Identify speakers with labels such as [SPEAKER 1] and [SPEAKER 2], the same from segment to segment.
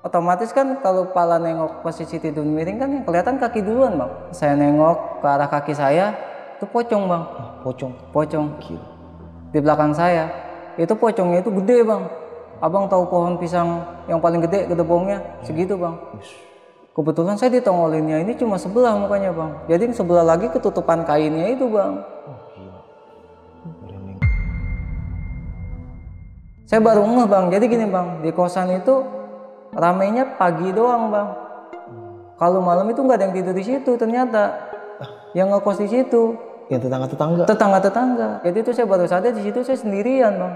[SPEAKER 1] otomatis kan kalau pala nengok posisi tidur miring kan yang kelihatan kaki duluan bang saya nengok ke arah kaki saya itu pocong bang pocong pocong Gila. di belakang saya itu pocongnya itu gede bang abang tahu pohon pisang yang paling gede gedebongnya ya. segitu bang kebetulan saya ditongolinnya ini cuma sebelah mukanya bang jadi sebelah lagi ketutupan kainnya itu bang oh, saya baru ngeh bang jadi gini bang di kosan itu ramainya pagi doang bang hmm. kalau malam itu nggak ada yang tidur di situ ternyata ah. yang ngekos di situ yang
[SPEAKER 2] tetangga tetangga
[SPEAKER 1] tetangga tetangga jadi itu saya baru sadar di situ saya sendirian bang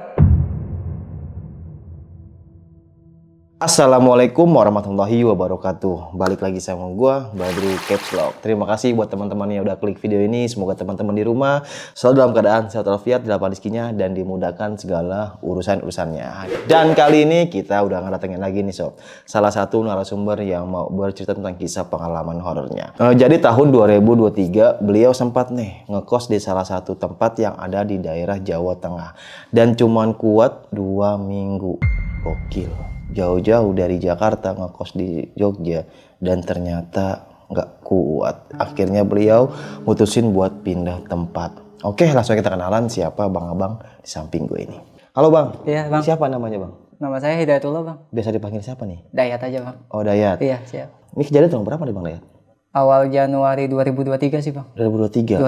[SPEAKER 2] Assalamualaikum warahmatullahi wabarakatuh. Balik lagi sama gua Badri Caps Lock. Terima kasih buat teman-teman yang udah klik video ini. Semoga teman-teman di rumah selalu dalam keadaan sehat walafiat, dilapang rezekinya dan dimudahkan segala urusan-urusannya. Dan kali ini kita udah ngedatengin lagi nih sob. Salah satu narasumber yang mau bercerita tentang kisah pengalaman horornya. Eh, jadi tahun 2023 beliau sempat nih ngekos di salah satu tempat yang ada di daerah Jawa Tengah dan cuman kuat dua minggu. Gokil jauh-jauh dari Jakarta ngekos di Jogja dan ternyata nggak kuat. Akhirnya beliau mutusin buat pindah tempat. Oke, langsung kita kenalan siapa bang-abang di samping gue ini. Halo bang. Iya bang. Siapa namanya bang?
[SPEAKER 1] Nama saya Hidayatullah bang.
[SPEAKER 2] Biasa dipanggil siapa nih?
[SPEAKER 1] Dayat aja bang. Oh Dayat. Iya siap.
[SPEAKER 2] Ini kejadian tahun berapa nih bang Dayat? Awal
[SPEAKER 1] Januari 2023 sih bang.
[SPEAKER 2] 2023.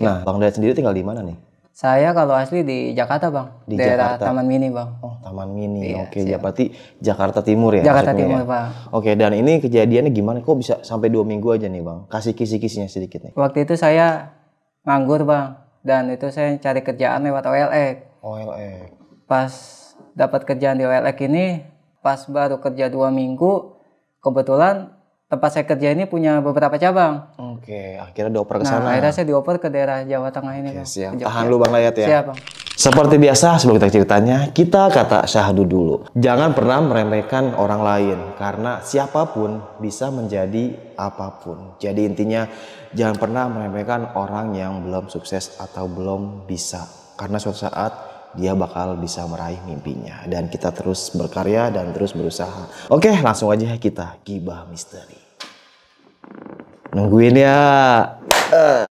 [SPEAKER 2] 2023. Nah bang Dayat sendiri tinggal di mana nih?
[SPEAKER 1] Saya kalau asli di Jakarta bang, di daerah Jakarta. Taman Mini bang. Oh
[SPEAKER 2] Taman Mini, iya, oke. Siap. Ya berarti Jakarta Timur ya. Jakarta Timur ya? bang. Oke, dan ini kejadiannya gimana? Kok bisa sampai dua minggu aja nih bang? Kasih kisi-kisinya sedikit nih. Waktu
[SPEAKER 1] itu saya nganggur bang, dan itu saya cari kerjaan lewat OLX. OLX. Pas dapat kerjaan di OLX ini, pas baru kerja dua minggu, kebetulan tempat saya kerja ini punya beberapa cabang.
[SPEAKER 2] Oke, akhirnya dioper ke nah, sana. akhirnya saya
[SPEAKER 1] dioper ke daerah Jawa Tengah ini. Oke,
[SPEAKER 2] bang. Tahan lu Bang Layat ya. Siap, Bang. Seperti biasa sebelum kita ceritanya, kita kata syahdu dulu. Jangan pernah meremehkan orang lain karena siapapun bisa menjadi apapun. Jadi intinya jangan pernah meremehkan orang yang belum sukses atau belum bisa karena suatu saat dia bakal bisa meraih mimpinya dan kita terus berkarya dan terus berusaha. Oke, langsung aja kita gibah misteri. Nungguin ya. Uh.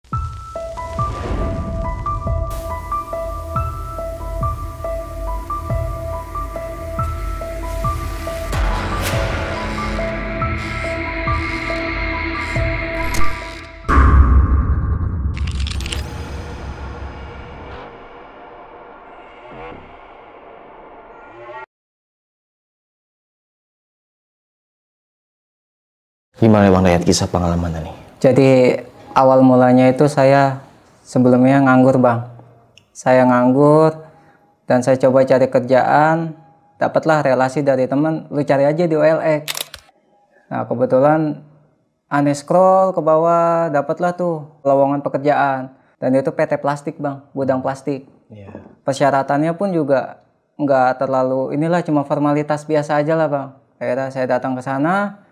[SPEAKER 2] Gimana Bang Dayat kisah pengalaman tadi? Jadi awal
[SPEAKER 1] mulanya itu saya sebelumnya nganggur Bang. Saya nganggur dan saya coba cari kerjaan, dapatlah relasi dari teman, lu cari aja di OLX. Nah kebetulan aneh scroll ke bawah, dapatlah tuh lowongan pekerjaan. Dan itu PT Plastik Bang, gudang plastik. Yeah. Persyaratannya pun juga nggak terlalu, inilah cuma formalitas biasa aja lah Bang. Akhirnya saya datang ke sana,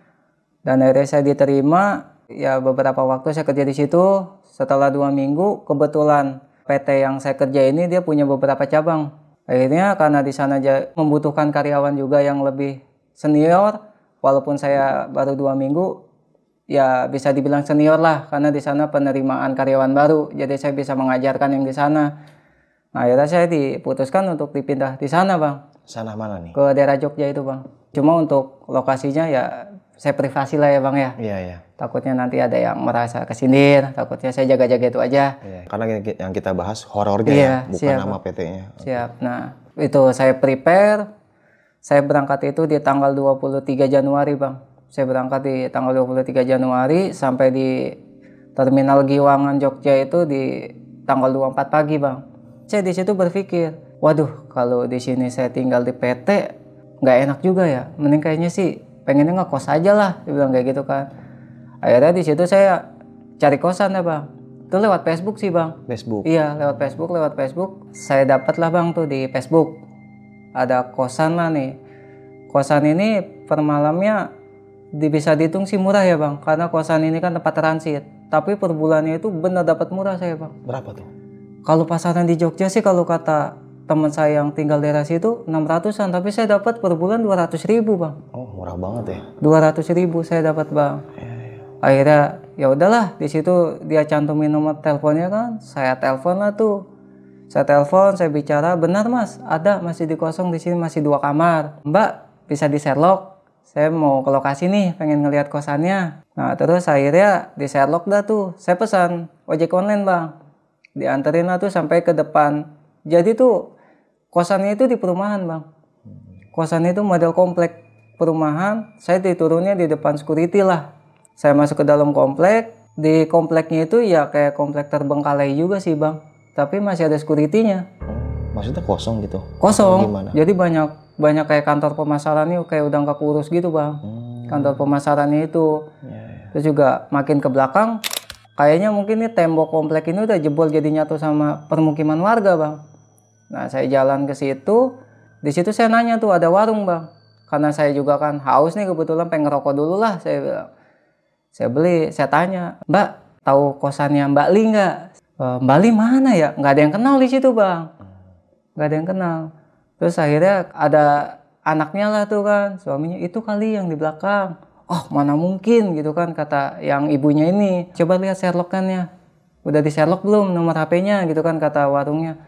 [SPEAKER 1] dan akhirnya saya diterima ya beberapa waktu saya kerja di situ setelah dua minggu kebetulan PT yang saya kerja ini dia punya beberapa cabang akhirnya karena di sana membutuhkan karyawan juga yang lebih senior walaupun saya baru dua minggu ya bisa dibilang senior lah karena di sana penerimaan karyawan baru jadi saya bisa mengajarkan yang di sana nah akhirnya saya diputuskan untuk dipindah di sana bang sana mana nih ke daerah Jogja itu bang cuma untuk lokasinya ya saya privasi lah ya bang ya. Iya iya. Takutnya nanti ada yang merasa kesindir, takutnya saya jaga-jaga itu aja.
[SPEAKER 2] Iya, karena yang kita bahas horornya iya, ya, bukan siap, nama PT-nya.
[SPEAKER 1] Siap. Nah itu saya prepare, saya berangkat itu di tanggal 23 Januari bang. Saya berangkat di tanggal 23 Januari sampai di Terminal Giwangan Jogja itu di tanggal 24 pagi bang. Saya di situ berpikir, waduh kalau di sini saya tinggal di PT nggak enak juga ya. Mending kayaknya sih pengennya ngekos aja lah dia bilang kayak gitu kan akhirnya di situ saya cari kosan ya bang itu lewat Facebook sih bang
[SPEAKER 2] Facebook iya
[SPEAKER 1] lewat Facebook lewat Facebook saya dapat lah bang tuh di Facebook ada kosan lah nih kosan ini per malamnya bisa dihitung sih murah ya bang karena kosan ini kan tempat transit tapi per bulannya itu benar dapat murah saya bang berapa tuh kalau pasaran di Jogja sih kalau kata teman saya yang tinggal daerah situ 600-an tapi saya dapat per bulan 200 ribu bang
[SPEAKER 2] oh murah banget ya
[SPEAKER 1] 200 ribu saya dapat bang ya, ya. akhirnya ya udahlah di situ dia cantumin nomor teleponnya kan saya telepon lah tuh saya telepon saya bicara benar mas ada masih dikosong kosong di sini masih dua kamar mbak bisa di Sherlock saya mau ke lokasi nih pengen ngelihat kosannya nah terus akhirnya di Sherlock dah tuh saya pesan ojek online bang dianterin lah tuh sampai ke depan jadi tuh kosannya itu di perumahan bang kosannya itu model komplek perumahan saya diturunnya di depan security lah saya masuk ke dalam komplek di kompleknya itu ya kayak komplek terbengkalai juga sih bang tapi masih ada securitynya
[SPEAKER 2] oh, maksudnya kosong gitu kosong Gimana?
[SPEAKER 1] jadi banyak banyak kayak kantor pemasaran pemasarannya kayak udah nggak kurus gitu bang hmm. kantor pemasarannya itu yeah. Ya. terus juga makin ke belakang kayaknya mungkin nih tembok komplek ini udah jebol jadi nyatu sama permukiman warga bang Nah, saya jalan ke situ. Di situ saya nanya tuh ada warung, Bang. Karena saya juga kan haus nih kebetulan pengen rokok dulu lah, saya bilang. Saya beli, saya tanya, "Mbak, tahu kosannya Mbak Li nggak?" Eh, Mbak Li mana ya? Nggak ada yang kenal di situ, Bang. Nggak ada yang kenal. Terus akhirnya ada anaknya lah tuh kan, suaminya itu kali yang di belakang. Oh, mana mungkin gitu kan kata yang ibunya ini. Coba lihat sherlock nya Udah di Sherlock belum nomor HP-nya gitu kan kata warungnya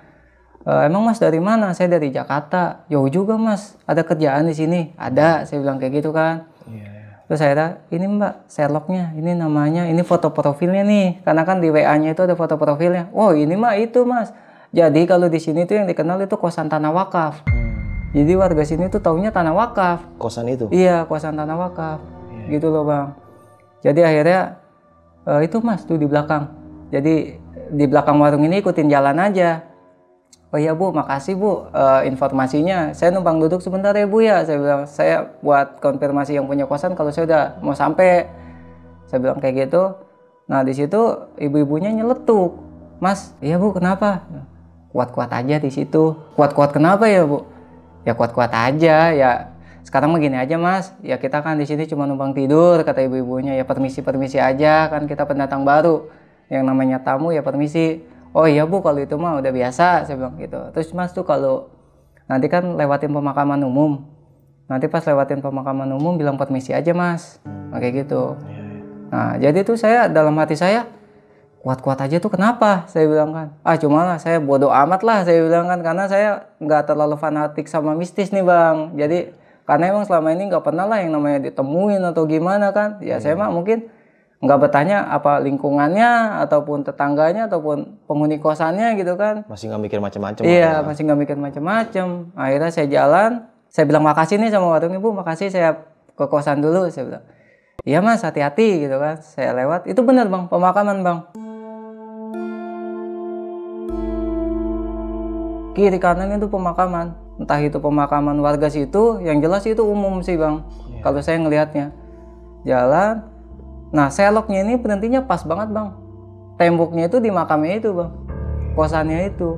[SPEAKER 1] e, emang mas dari mana saya dari Jakarta jauh juga mas ada kerjaan di sini ada saya bilang kayak gitu kan yeah. Iya. terus saya ini mbak Sherlocknya ini namanya ini foto profilnya nih karena kan di WA nya itu ada foto profilnya oh ini mah itu mas jadi kalau di sini tuh yang dikenal itu kosan tanah wakaf hmm. jadi warga sini tuh taunya tanah wakaf kosan itu iya kosan tanah wakaf yeah. Iya. gitu loh bang jadi akhirnya e, itu mas tuh di belakang jadi di belakang warung ini ikutin jalan aja Oh iya Bu, makasih Bu uh, informasinya. Saya numpang duduk sebentar ya Bu ya. Saya bilang saya buat konfirmasi yang punya kosan kalau saya udah mau sampai. Saya bilang kayak gitu. Nah di situ ibu-ibunya nyeletuk. Mas, iya Bu kenapa? Kuat-kuat aja di situ. Kuat-kuat kenapa ya Bu? Ya kuat-kuat aja ya. Sekarang begini aja Mas, ya kita kan di sini cuma numpang tidur kata ibu-ibunya. Ya permisi-permisi aja kan kita pendatang baru. Yang namanya tamu ya permisi oh iya bu kalau itu mah udah biasa saya bilang gitu terus mas tuh kalau nanti kan lewatin pemakaman umum nanti pas lewatin pemakaman umum bilang permisi aja mas nah, kayak gitu iya, iya. nah jadi tuh saya dalam hati saya kuat-kuat aja tuh kenapa saya bilang kan ah cuma lah saya bodoh amat lah saya bilang kan karena saya nggak terlalu fanatik sama mistis nih bang jadi karena emang selama ini nggak pernah lah yang namanya ditemuin atau gimana kan ya saya iya. mah mungkin nggak bertanya apa lingkungannya ataupun tetangganya ataupun penghuni kosannya gitu kan
[SPEAKER 2] masih nggak mikir macam-macam iya ya. masih
[SPEAKER 1] nggak mikir macam-macam akhirnya saya jalan saya bilang makasih nih sama warung ibu makasih saya ke kosan dulu saya bilang iya mas hati-hati gitu kan saya lewat itu benar bang pemakaman bang kiri kanan itu pemakaman entah itu pemakaman warga situ yang jelas itu umum sih bang yeah. kalau saya ngelihatnya jalan Nah seloknya ini penentinya pas banget bang. Temboknya itu di makamnya itu bang, kosannya itu.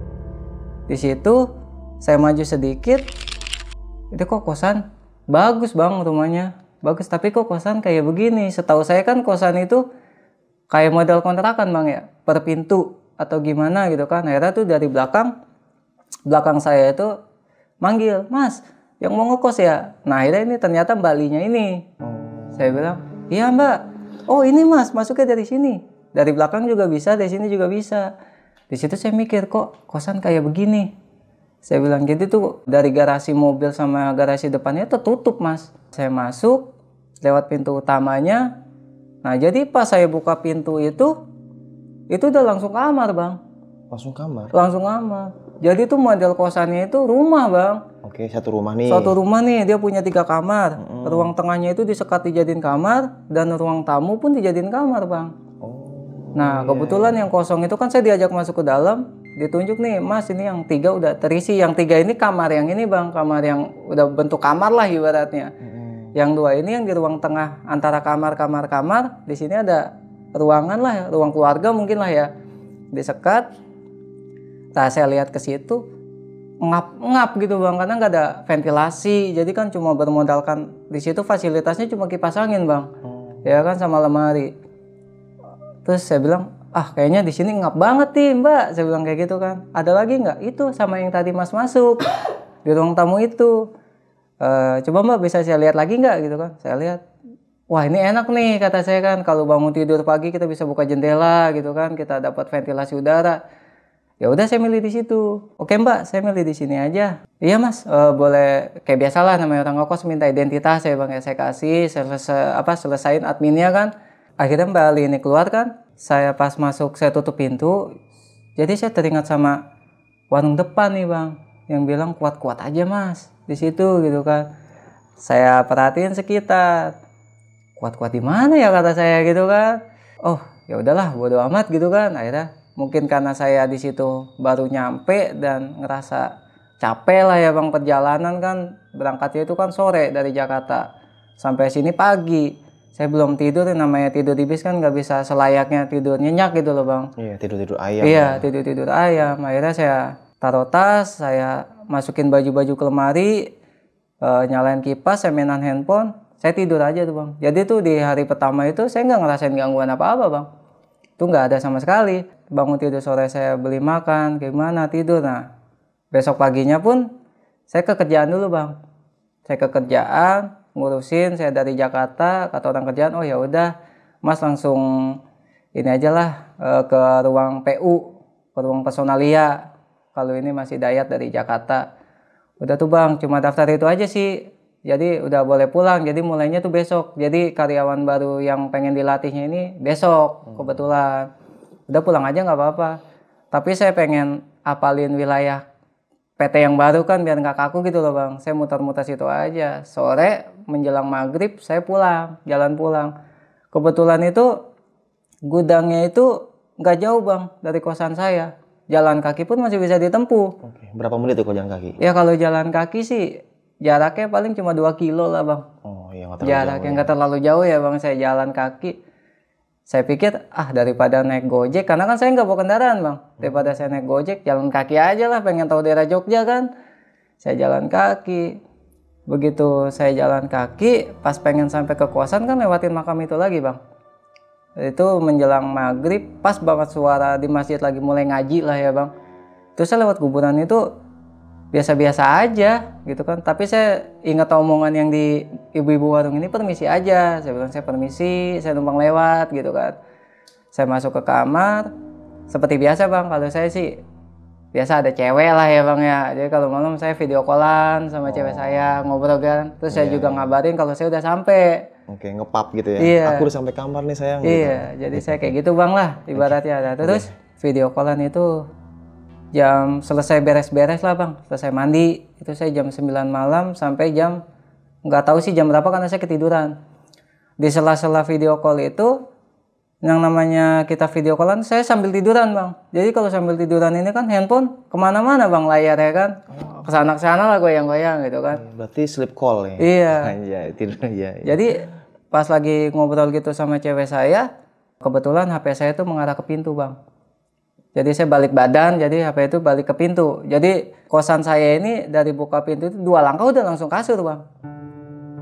[SPEAKER 1] Di situ saya maju sedikit, itu kok kosan bagus bang rumahnya, bagus. Tapi kok kosan kayak begini? Setahu saya kan kosan itu kayak modal kontrakan bang ya, per pintu atau gimana gitu kan. Akhirnya tuh dari belakang, belakang saya itu manggil, mas yang mau ngekos ya. Nah akhirnya ini ternyata balinya ini. Saya bilang, iya mbak oh ini mas masuknya dari sini dari belakang juga bisa dari sini juga bisa di situ saya mikir kok kosan kayak begini saya bilang gitu tuh dari garasi mobil sama garasi depannya tertutup mas saya masuk lewat pintu utamanya nah jadi pas saya buka pintu itu itu udah
[SPEAKER 2] langsung kamar bang Langsung kamar.
[SPEAKER 1] Langsung kamar. Jadi tuh model kosannya itu rumah, Bang.
[SPEAKER 2] Oke, satu rumah nih. Satu
[SPEAKER 1] rumah nih, dia punya tiga kamar. hmm Ruang tengahnya itu disekat dijadiin kamar dan ruang tamu pun dijadiin kamar, Bang. Oh. Nah, iya. kebetulan iya. yang kosong itu kan saya diajak masuk ke dalam, ditunjuk nih mas ini yang tiga udah terisi yang tiga ini kamar yang ini bang kamar yang udah bentuk kamar lah ibaratnya hmm. yang dua ini yang di ruang tengah antara kamar kamar kamar di sini ada ruangan lah ruang keluarga mungkin lah ya disekat nah saya lihat ke situ ngap-ngap gitu bang karena nggak ada ventilasi jadi kan cuma bermodalkan di situ fasilitasnya cuma kipas angin bang hmm. ya kan sama lemari terus saya bilang ah kayaknya di sini ngap banget nih mbak saya bilang kayak gitu kan ada lagi nggak itu sama yang tadi mas masuk di ruang tamu itu e, coba mbak bisa saya lihat lagi nggak gitu kan saya lihat wah ini enak nih kata saya kan kalau bangun tidur pagi kita bisa buka jendela gitu kan kita dapat ventilasi udara ya udah saya milih di situ oke mbak saya milih di sini aja iya mas uh, boleh kayak biasalah namanya orang ngokos minta identitas saya bang saya kasih selesai apa selesaiin adminnya kan akhirnya mbak Ali ini keluar kan saya pas masuk saya tutup pintu jadi saya teringat sama warung depan nih bang yang bilang kuat-kuat aja mas di situ gitu kan saya perhatiin sekitar kuat-kuat di mana ya kata saya gitu kan oh ya udahlah bodo amat gitu kan akhirnya mungkin karena saya di situ baru nyampe dan ngerasa capek lah ya bang perjalanan kan berangkatnya itu kan sore dari Jakarta sampai sini pagi saya belum tidur namanya tidur di bis kan nggak bisa selayaknya tidur nyenyak gitu loh bang
[SPEAKER 2] iya tidur tidur ayam iya ya.
[SPEAKER 1] tidur tidur ayam akhirnya saya taruh tas saya masukin baju-baju ke lemari e, nyalain kipas saya mainan handphone saya tidur aja tuh bang jadi tuh di hari pertama itu saya nggak ngerasain gangguan apa apa bang itu nggak ada sama sekali bangun tidur sore saya beli makan gimana tidur nah besok paginya pun saya ke kerjaan dulu bang saya ke kerjaan ngurusin saya dari Jakarta kata orang kerjaan oh ya udah mas langsung ini aja lah eh, ke ruang PU ke ruang personalia kalau ini masih dayat dari Jakarta udah tuh bang cuma daftar itu aja sih jadi udah boleh pulang jadi mulainya tuh besok jadi karyawan baru yang pengen dilatihnya ini besok hmm. kebetulan udah pulang aja nggak apa-apa tapi saya pengen apalin wilayah PT yang baru kan biar nggak kaku gitu loh bang saya muter-muter situ aja sore menjelang maghrib saya pulang jalan pulang kebetulan itu gudangnya itu nggak jauh bang dari kosan saya jalan kaki pun masih bisa ditempuh
[SPEAKER 2] Oke. berapa menit tuh kalau jalan kaki
[SPEAKER 1] ya kalau jalan kaki sih jaraknya paling cuma 2 kilo lah bang
[SPEAKER 2] oh iya nggak terlalu jaraknya nggak
[SPEAKER 1] ya. terlalu jauh ya bang saya jalan kaki saya pikir ah daripada naik gojek karena kan saya nggak bawa kendaraan bang daripada saya naik gojek jalan kaki aja lah pengen tahu daerah Jogja kan saya jalan kaki begitu saya jalan kaki pas pengen sampai ke kosan kan lewatin makam itu lagi bang itu menjelang maghrib pas banget suara di masjid lagi mulai ngaji lah ya bang terus saya lewat kuburan itu biasa-biasa aja gitu kan tapi saya ingat omongan yang di ibu-ibu warung ini permisi aja saya bilang saya permisi saya numpang lewat gitu kan saya masuk ke kamar seperti biasa bang kalau saya sih biasa ada cewek lah ya bang ya jadi kalau malam saya video callan sama oh. cewek saya ngobrol kan terus yeah. saya iya, juga iya. ngabarin kalau saya udah sampai
[SPEAKER 2] oke okay, ngepap gitu ya yeah. aku udah sampai kamar nih sayang iya yeah.
[SPEAKER 1] Gitu. jadi saya kayak gitu bang lah ibaratnya okay. ada terus okay. video callan itu jam selesai beres-beres lah bang selesai mandi itu saya jam 9 malam sampai jam nggak tahu sih jam berapa karena saya ketiduran di sela-sela video call itu yang namanya kita video callan saya sambil tiduran bang jadi kalau sambil tiduran ini kan handphone kemana-mana bang layar ya kan oh. kesana kesana lah gue yang goyang gitu kan
[SPEAKER 2] hmm, berarti sleep call ya iya ya, tidur ya, jadi
[SPEAKER 1] pas lagi ngobrol gitu sama cewek saya kebetulan HP saya itu mengarah ke pintu bang jadi saya balik badan, jadi HP itu balik ke pintu. Jadi kosan saya ini dari buka pintu itu dua langkah udah langsung kasur bang.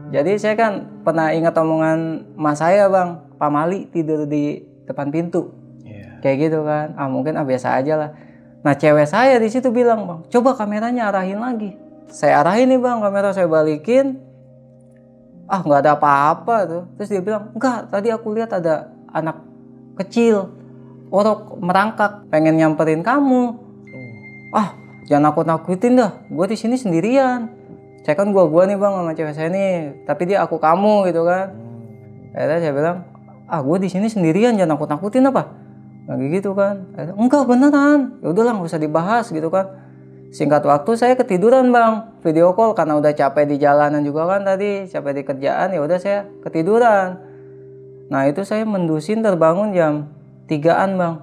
[SPEAKER 1] Jadi saya kan pernah ingat omongan mas saya bang, Pak Mali tidur di depan pintu. Yeah. Kayak gitu kan, ah mungkin ah biasa aja lah. Nah cewek saya di situ bilang bang, coba kameranya arahin lagi. Saya arahin nih bang, kamera saya balikin. Ah nggak ada apa-apa tuh. Terus dia bilang, enggak tadi aku lihat ada anak kecil orok merangkak pengen nyamperin kamu hmm. ah jangan aku nakutin dah gue di sini sendirian saya kan gue gue nih bang sama cewek saya nih tapi dia aku kamu gitu kan hmm. akhirnya saya bilang ah gue di sini sendirian jangan aku nakutin apa lagi gitu kan akhirnya, enggak beneran ya udahlah nggak usah dibahas gitu kan singkat waktu saya ketiduran bang video call karena udah capek di jalanan juga kan tadi capek di kerjaan ya udah saya ketiduran nah itu saya mendusin terbangun jam tigaan bang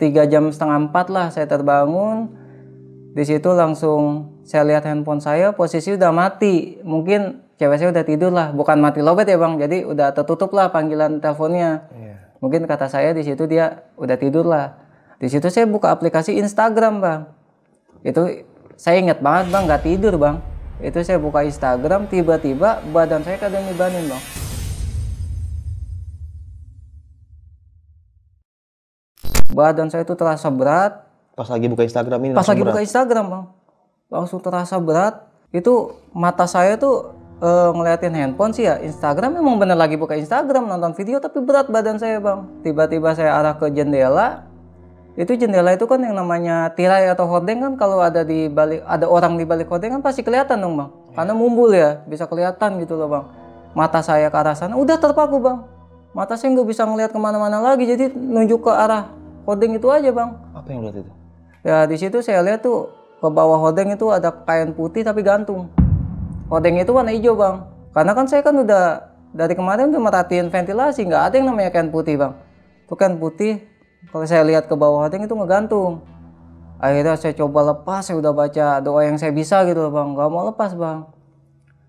[SPEAKER 1] tiga jam setengah empat lah saya terbangun di situ langsung saya lihat handphone saya posisi udah mati mungkin cewek saya udah tidur lah bukan mati lobet ya bang jadi udah tertutup lah panggilan teleponnya yeah. mungkin kata saya di situ dia udah tidur lah di situ saya buka aplikasi Instagram bang itu saya ingat banget bang nggak tidur bang itu saya buka Instagram tiba-tiba badan saya kadang dibanin bang Badan saya
[SPEAKER 2] itu terasa berat. Pas lagi buka Instagram ini. Pas lagi berat. buka
[SPEAKER 1] Instagram bang, langsung terasa berat. Itu mata saya tuh e, ngeliatin handphone sih ya Instagram. Emang bener lagi buka Instagram nonton video tapi berat badan saya bang. Tiba-tiba saya arah ke jendela. Itu jendela itu kan yang namanya tirai atau hordeng kan kalau ada di balik ada orang di balik hordeng kan pasti kelihatan dong bang. Iya. Karena mumbul ya bisa kelihatan gitu loh bang. Mata saya ke arah sana udah terpaku bang mata saya nggak bisa ngelihat kemana-mana lagi jadi nunjuk ke arah hodeng itu aja bang apa yang lihat itu ya di situ saya lihat tuh ke bawah hodeng itu ada kain putih tapi gantung hodeng itu warna hijau bang karena kan saya kan udah dari kemarin udah merhatiin ventilasi nggak ada yang namanya kain putih bang itu kain putih kalau saya lihat ke bawah hodeng itu ngegantung akhirnya saya coba lepas saya udah baca doa yang saya bisa gitu bang gak mau lepas bang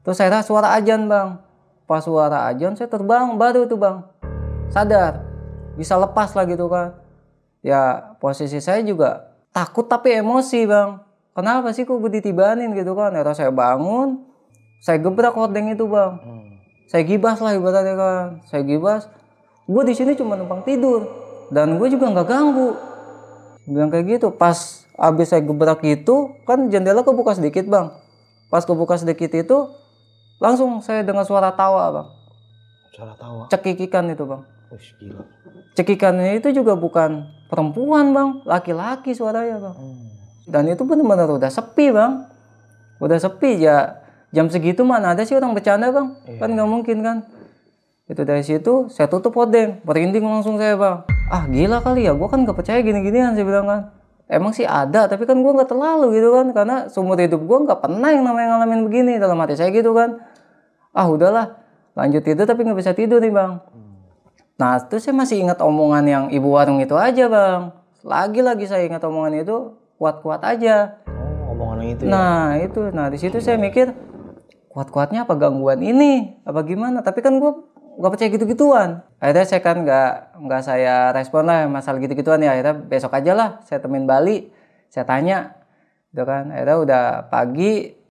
[SPEAKER 1] terus saya rasa suara ajan bang pas suara ajan saya terbang baru tuh bang sadar bisa lepas lah gitu kan ya posisi saya juga takut tapi emosi bang kenapa sih kok gue ditibanin gitu kan ya saya bangun saya gebrak hordeng itu bang hmm. saya gibas lah ibaratnya kan saya gibas gue di sini cuma numpang tidur dan gue juga nggak ganggu bilang kayak gitu pas abis saya gebrak itu kan jendela kebuka sedikit bang pas kebuka sedikit itu langsung saya dengar suara tawa bang suara tawa cekikikan itu bang Ush, gila. cekikannya itu juga bukan perempuan bang laki-laki suaranya bang hmm. dan itu benar-benar udah sepi bang udah sepi ya jam segitu mana ada sih orang bercanda bang iya. kan nggak mungkin kan itu dari situ saya tutup hodeng, merinding langsung saya bang ah gila kali ya gue kan nggak percaya gini-ginian sih bilang kan emang sih ada tapi kan gue nggak terlalu gitu kan karena seumur hidup gue nggak pernah yang namanya ngalamin begini dalam hati saya gitu kan ah udahlah lanjut tidur tapi nggak bisa tidur nih bang Nah, itu saya masih ingat omongan yang ibu warung itu aja, Bang. Lagi-lagi saya ingat omongan itu, kuat-kuat aja.
[SPEAKER 2] Oh, omongan itu. Ya? Nah,
[SPEAKER 1] itu. Nah, di situ saya mikir, kuat-kuatnya apa gangguan ini? Apa gimana? Tapi kan gue nggak percaya gitu-gituan. Akhirnya saya kan nggak nggak saya respon lah masalah gitu-gituan ya. Akhirnya besok aja lah saya temen Bali. Saya tanya, gitu kan. Akhirnya udah pagi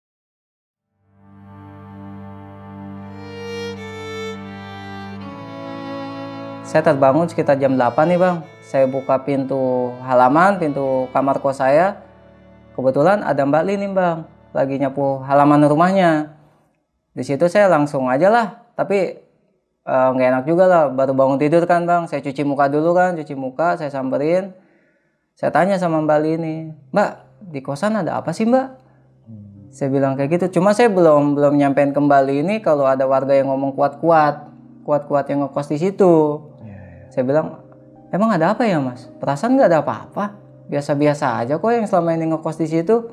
[SPEAKER 1] Saya terbangun sekitar jam 8 nih bang. Saya buka pintu halaman, pintu kamar kos saya. Kebetulan ada Mbak Lini bang, lagi nyapu halaman rumahnya. Di situ saya langsung aja lah, tapi eh, nggak e, enak juga lah. Baru bangun tidur kan bang, saya cuci muka dulu kan, cuci muka, saya samperin. Saya tanya sama Mbak Lini, Mbak di kosan ada apa sih Mbak? saya bilang kayak gitu cuma saya belum belum nyampein kembali ini kalau ada warga yang ngomong kuat-kuat kuat-kuat yang ngekos di situ saya bilang, emang ada apa ya mas? Perasaan nggak ada apa-apa. Biasa-biasa aja kok yang selama ini ngekos di situ.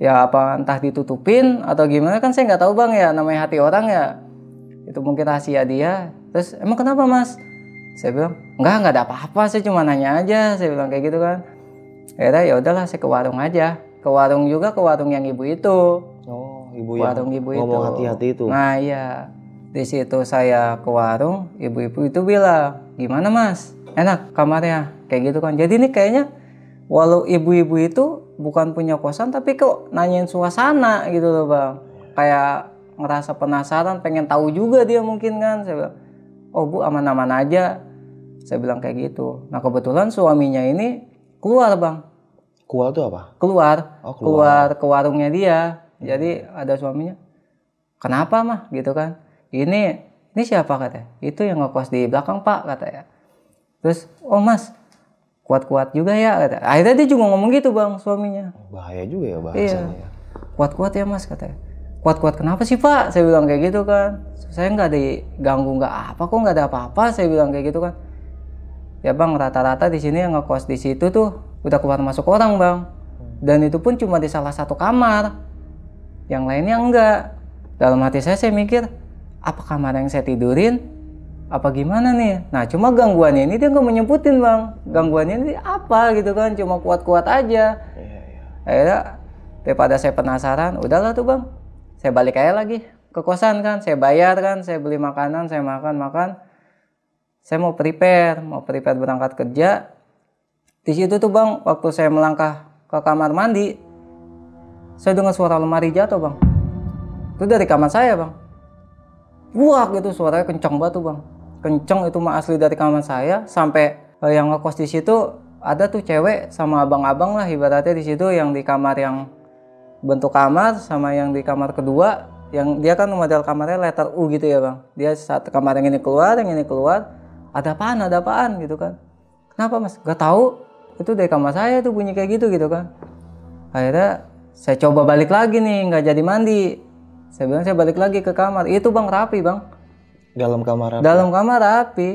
[SPEAKER 1] Ya apa entah ditutupin atau gimana kan saya nggak tahu bang ya namanya hati orang ya. Itu mungkin rahasia dia. Terus emang kenapa mas? Saya bilang, nggak nggak ada apa-apa. Saya cuma nanya aja. Saya bilang kayak gitu kan. Akhirnya ya udahlah saya ke warung aja. Ke warung juga ke warung yang ibu itu.
[SPEAKER 2] Oh, ibu warung yang ibu ngomong hati-hati itu. Nah
[SPEAKER 1] iya di situ saya ke warung ibu-ibu itu bilang gimana mas enak kamarnya kayak gitu kan jadi ini kayaknya walau ibu-ibu itu bukan punya kosan tapi kok nanyain suasana gitu loh bang kayak ngerasa penasaran pengen tahu juga dia mungkin kan saya bilang oh bu aman-aman aja saya bilang kayak gitu nah kebetulan suaminya ini keluar bang
[SPEAKER 2] keluar tuh apa
[SPEAKER 1] keluar oh, keluar. keluar ke warungnya dia hmm. jadi ada suaminya kenapa mah gitu kan ini ini siapa katanya itu yang ngekos di belakang pak kata ya. terus oh mas kuat-kuat juga ya kata. akhirnya dia juga ngomong gitu bang suaminya oh, bahaya juga ya iya. bahasanya kuat ya. kuat-kuat ya mas kata. kuat-kuat kenapa sih pak saya bilang kayak gitu kan saya nggak diganggu nggak apa kok nggak ada apa-apa saya bilang kayak gitu kan ya bang rata-rata di sini yang ngekos di situ tuh udah keluar masuk orang bang dan itu pun cuma di salah satu kamar yang lainnya enggak dalam hati saya saya mikir apa kamar yang saya tidurin apa gimana nih nah cuma gangguannya ini dia nggak menyebutin bang gangguannya ini apa gitu kan cuma kuat-kuat aja iya, iya. akhirnya daripada saya penasaran udahlah tuh bang saya balik aja lagi ke kosan kan saya bayar kan saya beli makanan saya makan makan saya mau prepare mau prepare berangkat kerja di situ tuh bang waktu saya melangkah ke kamar mandi saya dengar suara lemari jatuh bang itu dari kamar saya bang wah gitu suaranya kenceng banget tuh bang kenceng itu mah asli dari kamar saya sampai eh, yang ngekos di situ ada tuh cewek sama abang-abang lah ibaratnya di situ yang di kamar yang bentuk kamar sama yang di kamar kedua yang dia kan model kamarnya letter U gitu ya bang dia saat kamar yang ini keluar yang ini keluar ada apaan ada apaan gitu kan kenapa mas gak tahu itu dari kamar saya tuh bunyi kayak gitu gitu kan akhirnya saya coba balik lagi nih nggak jadi mandi saya bilang saya balik lagi ke kamar itu bang rapi bang
[SPEAKER 2] dalam kamar rapi. dalam
[SPEAKER 1] kamar rapi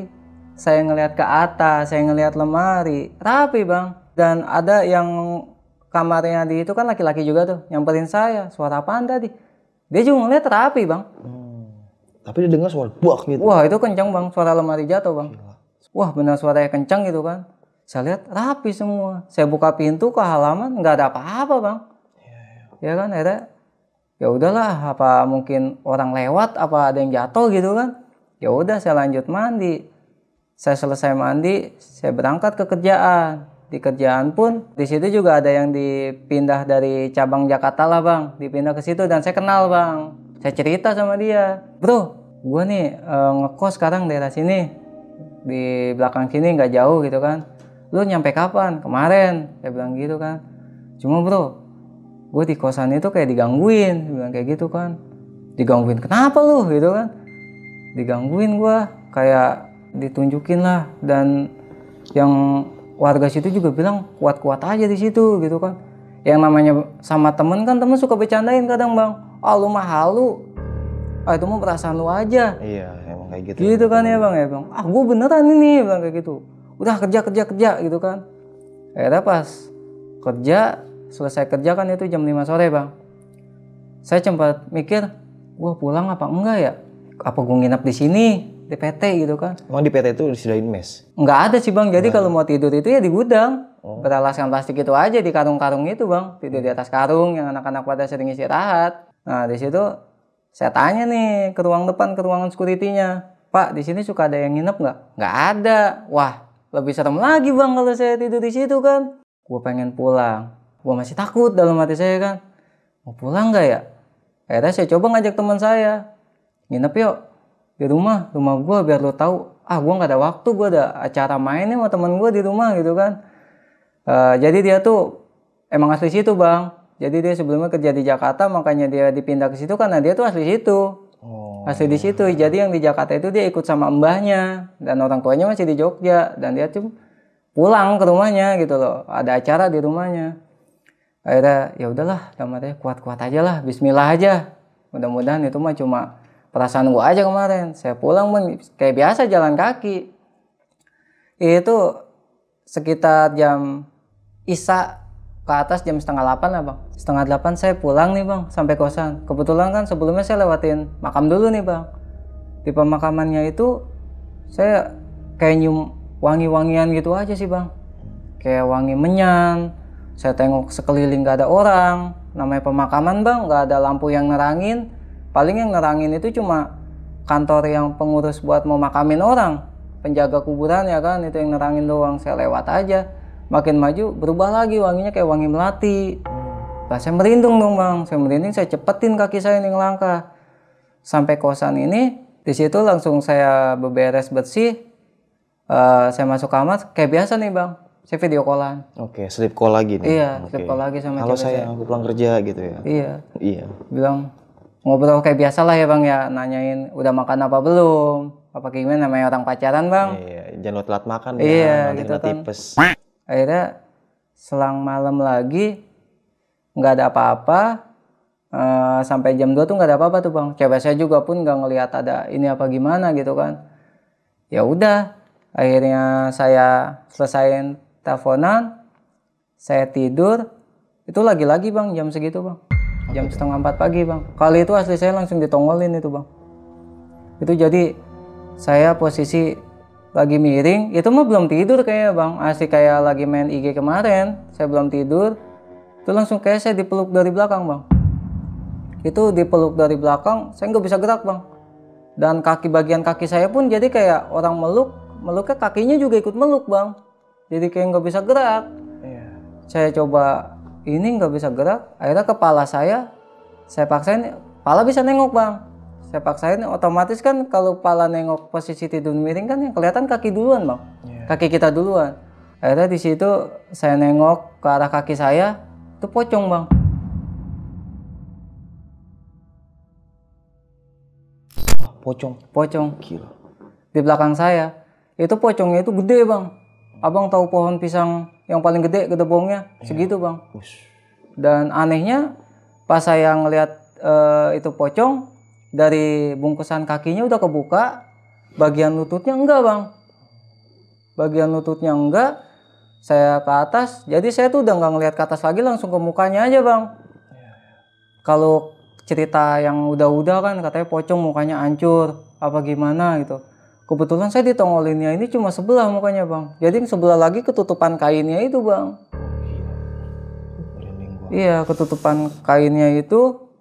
[SPEAKER 1] saya ngelihat ke atas saya ngelihat lemari rapi bang dan ada yang kamarnya di itu kan laki-laki juga tuh nyamperin saya suara apaan tadi dia juga ngeliat rapi bang hmm.
[SPEAKER 2] tapi dia dengar suara buak gitu wah
[SPEAKER 1] itu kencang bang suara lemari jatuh bang Gila. wah benar suaranya kencang gitu kan saya lihat rapi semua saya buka pintu ke halaman nggak ada apa-apa bang ya, ya. ya kan akhirnya ya udahlah apa mungkin orang lewat apa ada yang jatuh gitu kan ya udah saya lanjut mandi saya selesai mandi saya berangkat ke kerjaan di kerjaan pun di situ juga ada yang dipindah dari cabang Jakarta lah bang dipindah ke situ dan saya kenal bang saya cerita sama dia bro gue nih e, ngekos sekarang daerah sini di belakang sini nggak jauh gitu kan lu nyampe kapan kemarin saya bilang gitu kan cuma bro gue di kosan itu kayak digangguin bilang kayak gitu kan digangguin kenapa lu gitu kan digangguin gue kayak ditunjukin lah dan yang warga situ juga bilang kuat-kuat aja di situ gitu kan yang namanya sama temen kan temen suka bercandain kadang bang ah lu mah halu ah itu mah perasaan lu aja
[SPEAKER 2] iya emang kayak
[SPEAKER 1] gitu gitu kan ya bang ya bang ah gue beneran ini bilang kayak gitu udah kerja kerja kerja gitu kan akhirnya pas kerja selesai kerja kan itu jam 5 sore bang saya cepat mikir wah pulang apa enggak ya apa gue nginep di sini di PT gitu kan
[SPEAKER 2] emang di PT itu disediain mes
[SPEAKER 1] Enggak ada sih bang jadi kalau mau tidur itu ya di gudang oh. beralaskan plastik itu aja di karung-karung itu bang tidur di atas karung yang anak-anak pada sering istirahat nah di situ saya tanya nih ke ruang depan ke ruangan securitynya pak di sini suka ada yang nginep nggak nggak ada wah lebih serem lagi bang kalau saya tidur di situ kan gue pengen pulang gue masih takut dalam hati saya kan. Mau pulang gak ya? Akhirnya saya coba ngajak teman saya. Nginep yuk di rumah, rumah gue biar lo tahu. Ah, gue nggak ada waktu, gue ada acara main nih sama teman gue di rumah gitu kan. Uh, jadi dia tuh emang asli situ bang. Jadi dia sebelumnya kerja di Jakarta, makanya dia dipindah ke situ karena dia tuh asli situ. Oh. Asli di situ. Jadi yang di Jakarta itu dia ikut sama mbahnya dan orang tuanya masih di Jogja dan dia tuh pulang ke rumahnya gitu loh. Ada acara di rumahnya akhirnya ya udahlah dalam kuat-kuat aja lah Bismillah aja mudah-mudahan itu mah cuma perasaan gua aja kemarin saya pulang pun kayak biasa jalan kaki itu sekitar jam isa ke atas jam setengah delapan lah bang setengah delapan saya pulang nih bang sampai kosan kebetulan kan sebelumnya saya lewatin makam dulu nih bang di pemakamannya itu saya kayak nyium wangi-wangian gitu aja sih bang kayak wangi menyan saya tengok sekeliling gak ada orang, namanya pemakaman bang, gak ada lampu yang nerangin. Paling yang nerangin itu cuma kantor yang pengurus buat mau makamin orang. Penjaga kuburan ya kan, itu yang nerangin doang. Saya lewat aja, makin maju berubah lagi wanginya kayak wangi melati. Nah, saya merindung dong bang, saya merinding, saya cepetin kaki saya ini langkah. Sampai kosan ini, di situ langsung saya beberes bersih, uh, saya masuk kamar, kayak biasa nih bang, saya video callan.
[SPEAKER 2] Oke, okay, slip call lagi nih. Iya, okay. slip call lagi sama Halo saya, aku pulang kerja gitu ya. Iya. Iya.
[SPEAKER 1] Bilang ngobrol kayak biasa lah ya bang ya, nanyain udah makan apa belum, apa gimana namanya orang pacaran bang.
[SPEAKER 2] Iya, iya. jangan telat makan ya, iya, ya, nanti gitu kan. tipes.
[SPEAKER 1] Akhirnya selang malam lagi nggak ada apa-apa, Uh, sampai jam 2 tuh nggak ada apa-apa tuh bang. Cewek saya juga pun nggak ngelihat ada ini apa gimana gitu kan. Ya udah, akhirnya saya selesaiin teleponan, saya tidur. Itu lagi-lagi bang, jam segitu bang. Jam setengah empat pagi bang. Kali itu asli saya langsung ditongolin itu bang. Itu jadi saya posisi lagi miring, itu mah belum tidur kayaknya bang. Asli kayak lagi main IG kemarin, saya belum tidur. Itu langsung kayak saya dipeluk dari belakang bang. Itu dipeluk dari belakang, saya nggak bisa gerak bang. Dan kaki bagian kaki saya pun jadi kayak orang meluk, meluknya kakinya juga ikut meluk bang jadi kayak nggak bisa gerak iya. saya coba ini nggak bisa gerak akhirnya kepala saya saya paksain kepala bisa nengok bang saya paksain otomatis kan kalau kepala nengok posisi tidur miring kan yang kelihatan kaki duluan bang iya. kaki kita duluan akhirnya di situ saya nengok ke arah kaki saya itu pocong bang pocong pocong Gila. di belakang saya itu pocongnya itu gede bang Abang tahu pohon pisang yang paling gede ketepungnya yeah. segitu, Bang. Dan anehnya pas saya ngelihat uh, eh, itu pocong dari bungkusan kakinya udah kebuka, bagian lututnya enggak, Bang. Bagian lututnya enggak. Saya ke atas, jadi saya tuh udah nggak ngelihat ke atas lagi langsung ke mukanya aja, Bang. Iya. Kalau cerita yang udah-udah kan katanya pocong mukanya hancur apa gimana gitu kebetulan saya ditongolinnya ini cuma sebelah mukanya bang jadi sebelah lagi ketutupan kainnya itu bang iya ketutupan kainnya itu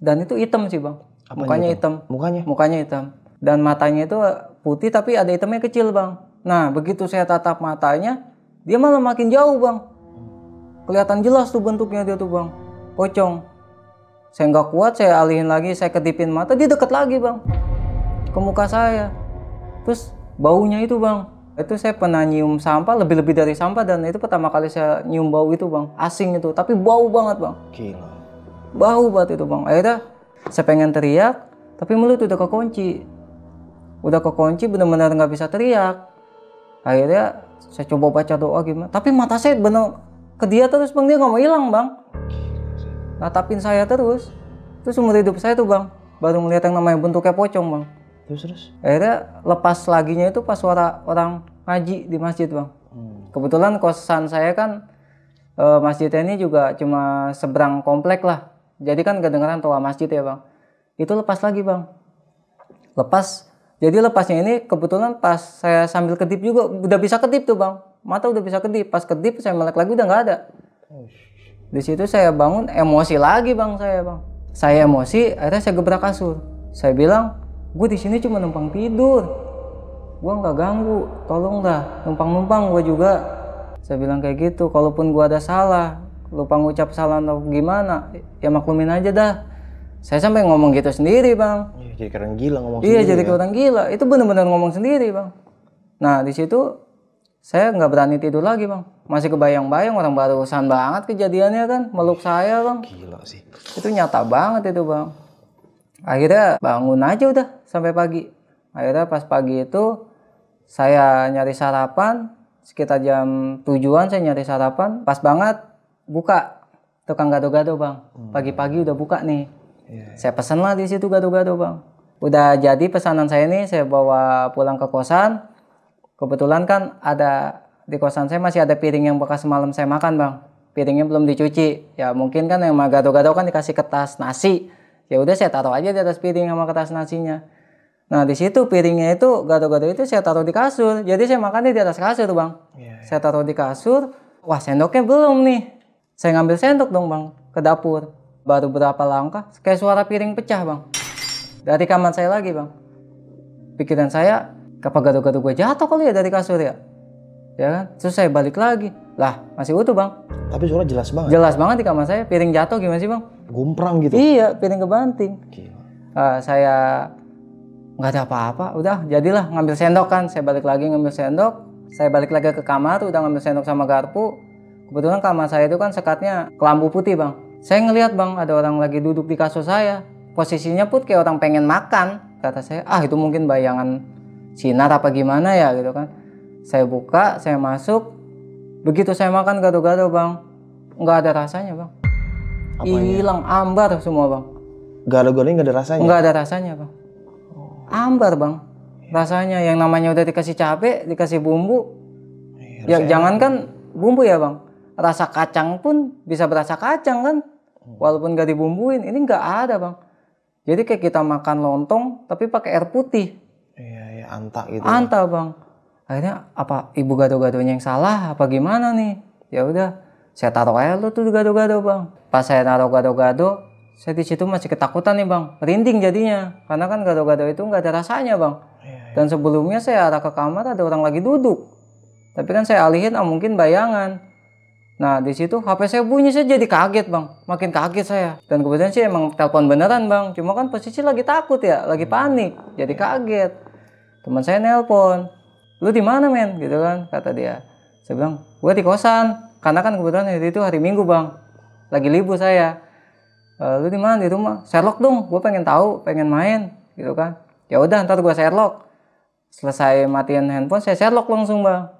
[SPEAKER 1] dan itu hitam sih bang Apanya mukanya hitam? hitam mukanya mukanya hitam dan matanya itu putih tapi ada hitamnya kecil bang nah begitu saya tatap matanya dia malah makin jauh bang kelihatan jelas tuh bentuknya dia tuh bang pocong saya nggak kuat saya alihin lagi saya kedipin mata dia deket lagi bang ke muka saya terus baunya itu bang itu saya pernah nyium sampah lebih-lebih dari sampah dan itu pertama kali saya nyium bau itu bang asing itu tapi bau banget bang gila bau banget itu bang akhirnya saya pengen teriak tapi mulut udah kekunci udah kekunci bener-bener nggak bisa teriak akhirnya saya coba baca doa gimana tapi mata saya bener ke dia terus bang dia nggak mau hilang bang natapin saya terus terus umur hidup saya tuh bang baru melihat yang namanya bentuknya pocong bang Terus terus. Akhirnya lepas laginya itu pas suara orang ngaji di masjid bang. Hmm. Kebetulan kosan saya kan e, masjidnya ini juga cuma seberang komplek lah. Jadi kan kedengeran toa masjid ya bang. Itu lepas lagi bang. Lepas. Jadi lepasnya ini kebetulan pas saya sambil kedip juga udah bisa kedip tuh bang. Mata udah bisa kedip. Pas kedip saya melek lagi udah nggak ada. Di situ saya bangun emosi lagi bang saya bang. Saya emosi akhirnya saya gebrak kasur. Saya bilang gue di sini cuma numpang tidur gue nggak ganggu tolong dah, numpang numpang gue juga saya bilang kayak gitu kalaupun gue ada salah lupa ngucap salah atau gimana ya maklumin aja dah saya sampai ngomong gitu sendiri bang
[SPEAKER 2] Iya jadi keren gila ngomong iya sendiri, jadi ya.
[SPEAKER 1] gila itu benar-benar ngomong sendiri bang nah di situ saya nggak berani tidur lagi bang masih kebayang-bayang orang barusan banget kejadiannya kan meluk saya bang gila sih itu nyata banget itu bang akhirnya bangun aja udah sampai pagi akhirnya pas pagi itu saya nyari sarapan sekitar jam tujuan saya nyari sarapan pas banget buka tukang gado-gado bang hmm. pagi-pagi udah buka nih iya, iya. saya pesan lah di situ gado-gado bang udah jadi pesanan saya ini saya bawa pulang ke kosan kebetulan kan ada di kosan saya masih ada piring yang bekas semalam saya makan bang piringnya belum dicuci ya mungkin kan yang gado-gado kan dikasih kertas nasi ya udah saya taruh aja di atas piring sama kertas nasinya nah di situ piringnya itu gado-gado itu saya taruh di kasur jadi saya makannya di atas kasur bang yeah, yeah. saya taruh di kasur wah sendoknya belum nih saya ngambil sendok dong bang ke dapur baru berapa langkah kayak suara piring pecah bang dari kamar saya lagi bang pikiran saya kapan gado-gado gue jatuh kali ya dari kasur ya ya kan terus saya balik lagi lah masih utuh bang tapi suara jelas banget jelas banget di kamar saya piring jatuh gimana sih bang gumprang gitu iya piring kebanting Gila. Uh, saya nggak ada apa-apa udah jadilah ngambil sendok kan saya balik lagi ngambil sendok saya balik lagi ke kamar udah ngambil sendok sama garpu kebetulan kamar saya itu kan sekatnya kelambu putih bang saya ngelihat bang ada orang lagi duduk di kasur saya posisinya put kayak orang pengen makan kata saya ah itu mungkin bayangan sinar apa gimana ya gitu kan saya buka, saya masuk. Begitu saya makan gado-gado, Bang. Nggak ada rasanya, Bang. Hilang ambar semua, Bang.
[SPEAKER 2] Gado-gado nggak ada rasanya? Nggak ada
[SPEAKER 1] rasanya, Bang. Oh. Ambar, Bang. Rasanya yang namanya udah dikasih cabe, dikasih bumbu. Iya, ya, ya jangankan bumbu ya, Bang. Rasa kacang pun bisa berasa kacang kan. Hmm. Walaupun nggak dibumbuin, ini nggak ada, Bang. Jadi kayak kita makan lontong tapi pakai air putih. Iya, iya, gitu ya. anta gitu. Anta, ya. Bang akhirnya apa ibu gado-gadonya yang salah apa gimana nih ya udah saya taruh air lu tuh gado-gado bang pas saya taruh gado-gado saya di situ masih ketakutan nih bang rinding jadinya karena kan gado-gado itu nggak ada rasanya bang iya, iya. dan sebelumnya saya arah ke kamar ada orang lagi duduk tapi kan saya alihin ah mungkin bayangan nah di situ HP saya bunyi saya jadi kaget bang makin kaget saya dan kemudian sih emang telepon beneran bang cuma kan posisi lagi takut ya lagi panik jadi kaget teman saya nelpon lu di mana men gitu kan kata dia saya bilang gue di kosan karena kan kebetulan hari itu hari minggu bang lagi libur saya e, lu di mana di rumah Sherlock dong gue pengen tahu pengen main gitu kan ya udah ntar gue Sherlock selesai matiin handphone saya Sherlock langsung bang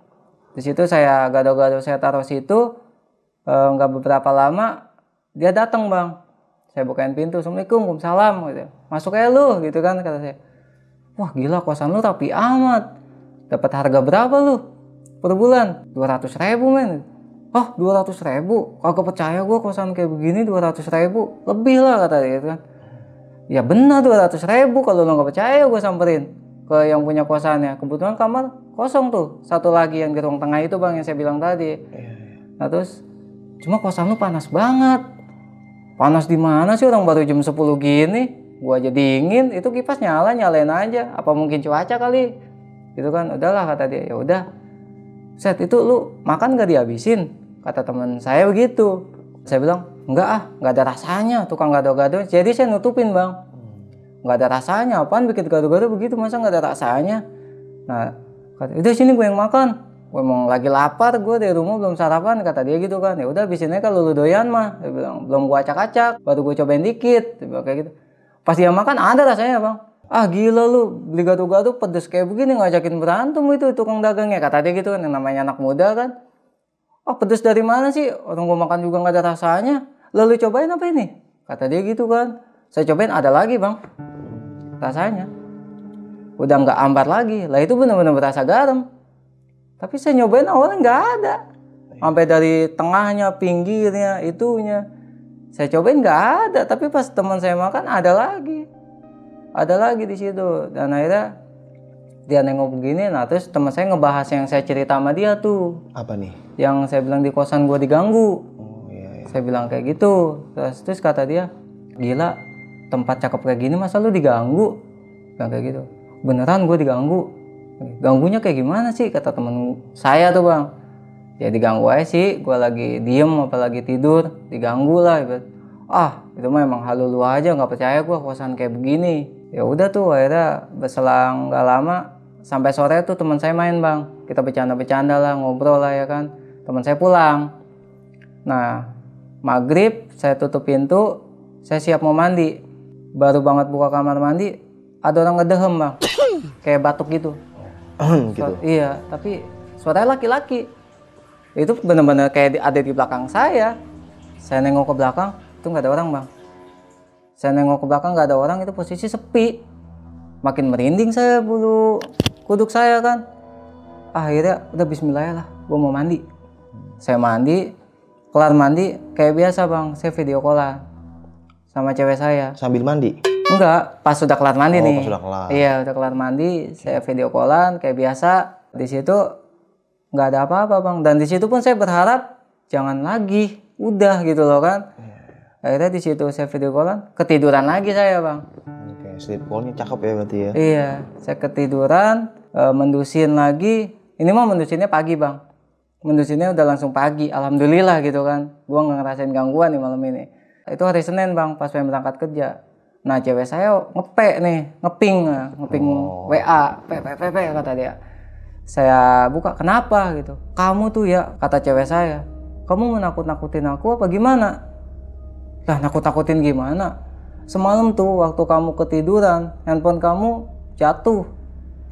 [SPEAKER 1] di situ saya gado-gado saya taruh situ eh, nggak e, beberapa lama dia datang bang saya bukain pintu assalamualaikum salam gitu masuk ya lu gitu kan kata saya wah gila kosan lu tapi amat dapat harga berapa lu per bulan 200 ribu men oh 200 ribu kalau percaya gue kosan kayak begini 200 ribu lebih lah kata dia gitu kan ya benar 200 ribu kalau lu gak percaya gue samperin ke yang punya kosannya kebetulan kamar kosong tuh satu lagi yang di ruang tengah itu bang yang saya bilang tadi iya, iya. nah terus cuma kosan lu panas banget panas di mana sih orang baru jam 10 gini gua aja dingin itu kipas nyala nyalain aja apa mungkin cuaca kali gitu kan udahlah kata dia ya udah set itu lu makan gak dihabisin kata teman saya begitu saya bilang enggak ah nggak ada rasanya tukang gado-gado jadi saya nutupin bang hmm. nggak ada rasanya apaan bikin gado-gado begitu masa nggak ada rasanya nah kata udah sini gue yang makan gue emang lagi lapar gue dari rumah belum sarapan kata dia gitu kan ya udah bisinnya kalau lu doyan mah dia bilang belum gue acak-acak baru gue cobain dikit dia bilang kayak gitu pas dia makan ada rasanya bang ah gila lu beli gado-gado pedes kayak begini ngajakin berantem itu tukang dagangnya kata dia gitu kan yang namanya anak muda kan oh pedes dari mana sih orang gue makan juga nggak ada rasanya lalu cobain apa ini kata dia gitu kan saya cobain ada lagi bang rasanya udah nggak ambar lagi lah itu benar-benar berasa garam tapi saya nyobain awalnya nggak ada sampai dari tengahnya pinggirnya itunya saya cobain nggak ada tapi pas teman saya makan ada lagi ada lagi di situ dan akhirnya dia nengok begini nah terus teman saya ngebahas yang saya cerita sama dia tuh apa nih yang saya bilang di kosan gue diganggu oh, iya, iya. saya bilang kayak gitu terus terus kata dia gila tempat cakep kayak gini masa lu diganggu bilang kayak gitu beneran gue diganggu ganggunya kayak gimana sih kata temen saya tuh bang ya diganggu aja sih gue lagi diem apalagi tidur diganggu lah ah itu mah emang halu lu aja nggak percaya gue kosan kayak begini ya udah tuh akhirnya berselang gak lama sampai sore tuh teman saya main bang kita bercanda-bercanda lah ngobrol lah ya kan teman saya pulang nah maghrib saya tutup pintu saya siap mau mandi baru banget buka kamar mandi ada orang ngedehem bang kayak batuk gitu oh, gitu iya tapi suaranya laki-laki itu bener-bener kayak ada di belakang saya saya nengok ke belakang itu nggak ada orang bang saya nengok ke belakang nggak ada orang itu posisi sepi makin merinding saya bulu kuduk saya kan akhirnya udah Bismillah ya lah gue mau mandi saya mandi kelar mandi kayak biasa bang saya video callan sama cewek saya
[SPEAKER 2] sambil mandi enggak pas sudah
[SPEAKER 1] kelar mandi oh, nih pas sudah kelar iya udah kelar mandi saya video callan kayak biasa di situ nggak ada apa-apa bang dan di situ pun saya berharap jangan lagi udah gitu loh kan akhirnya di situ saya video callan ketiduran lagi saya bang
[SPEAKER 2] oke okay, sleep callnya cakep ya berarti ya iya
[SPEAKER 1] saya ketiduran eh, mendusin lagi ini mah mendusinnya pagi bang mendusinnya udah langsung pagi alhamdulillah gitu kan gua nggak ngerasain gangguan di malam ini itu hari senin bang pas saya berangkat kerja nah cewek saya ngepe nih ngeping ngeping oh. wa pe, pe, pe, pe kata dia saya buka kenapa gitu kamu tuh ya kata cewek saya kamu menakut nakutin aku apa gimana lah nakut nakutin gimana? Semalam tuh waktu kamu ketiduran, handphone kamu jatuh.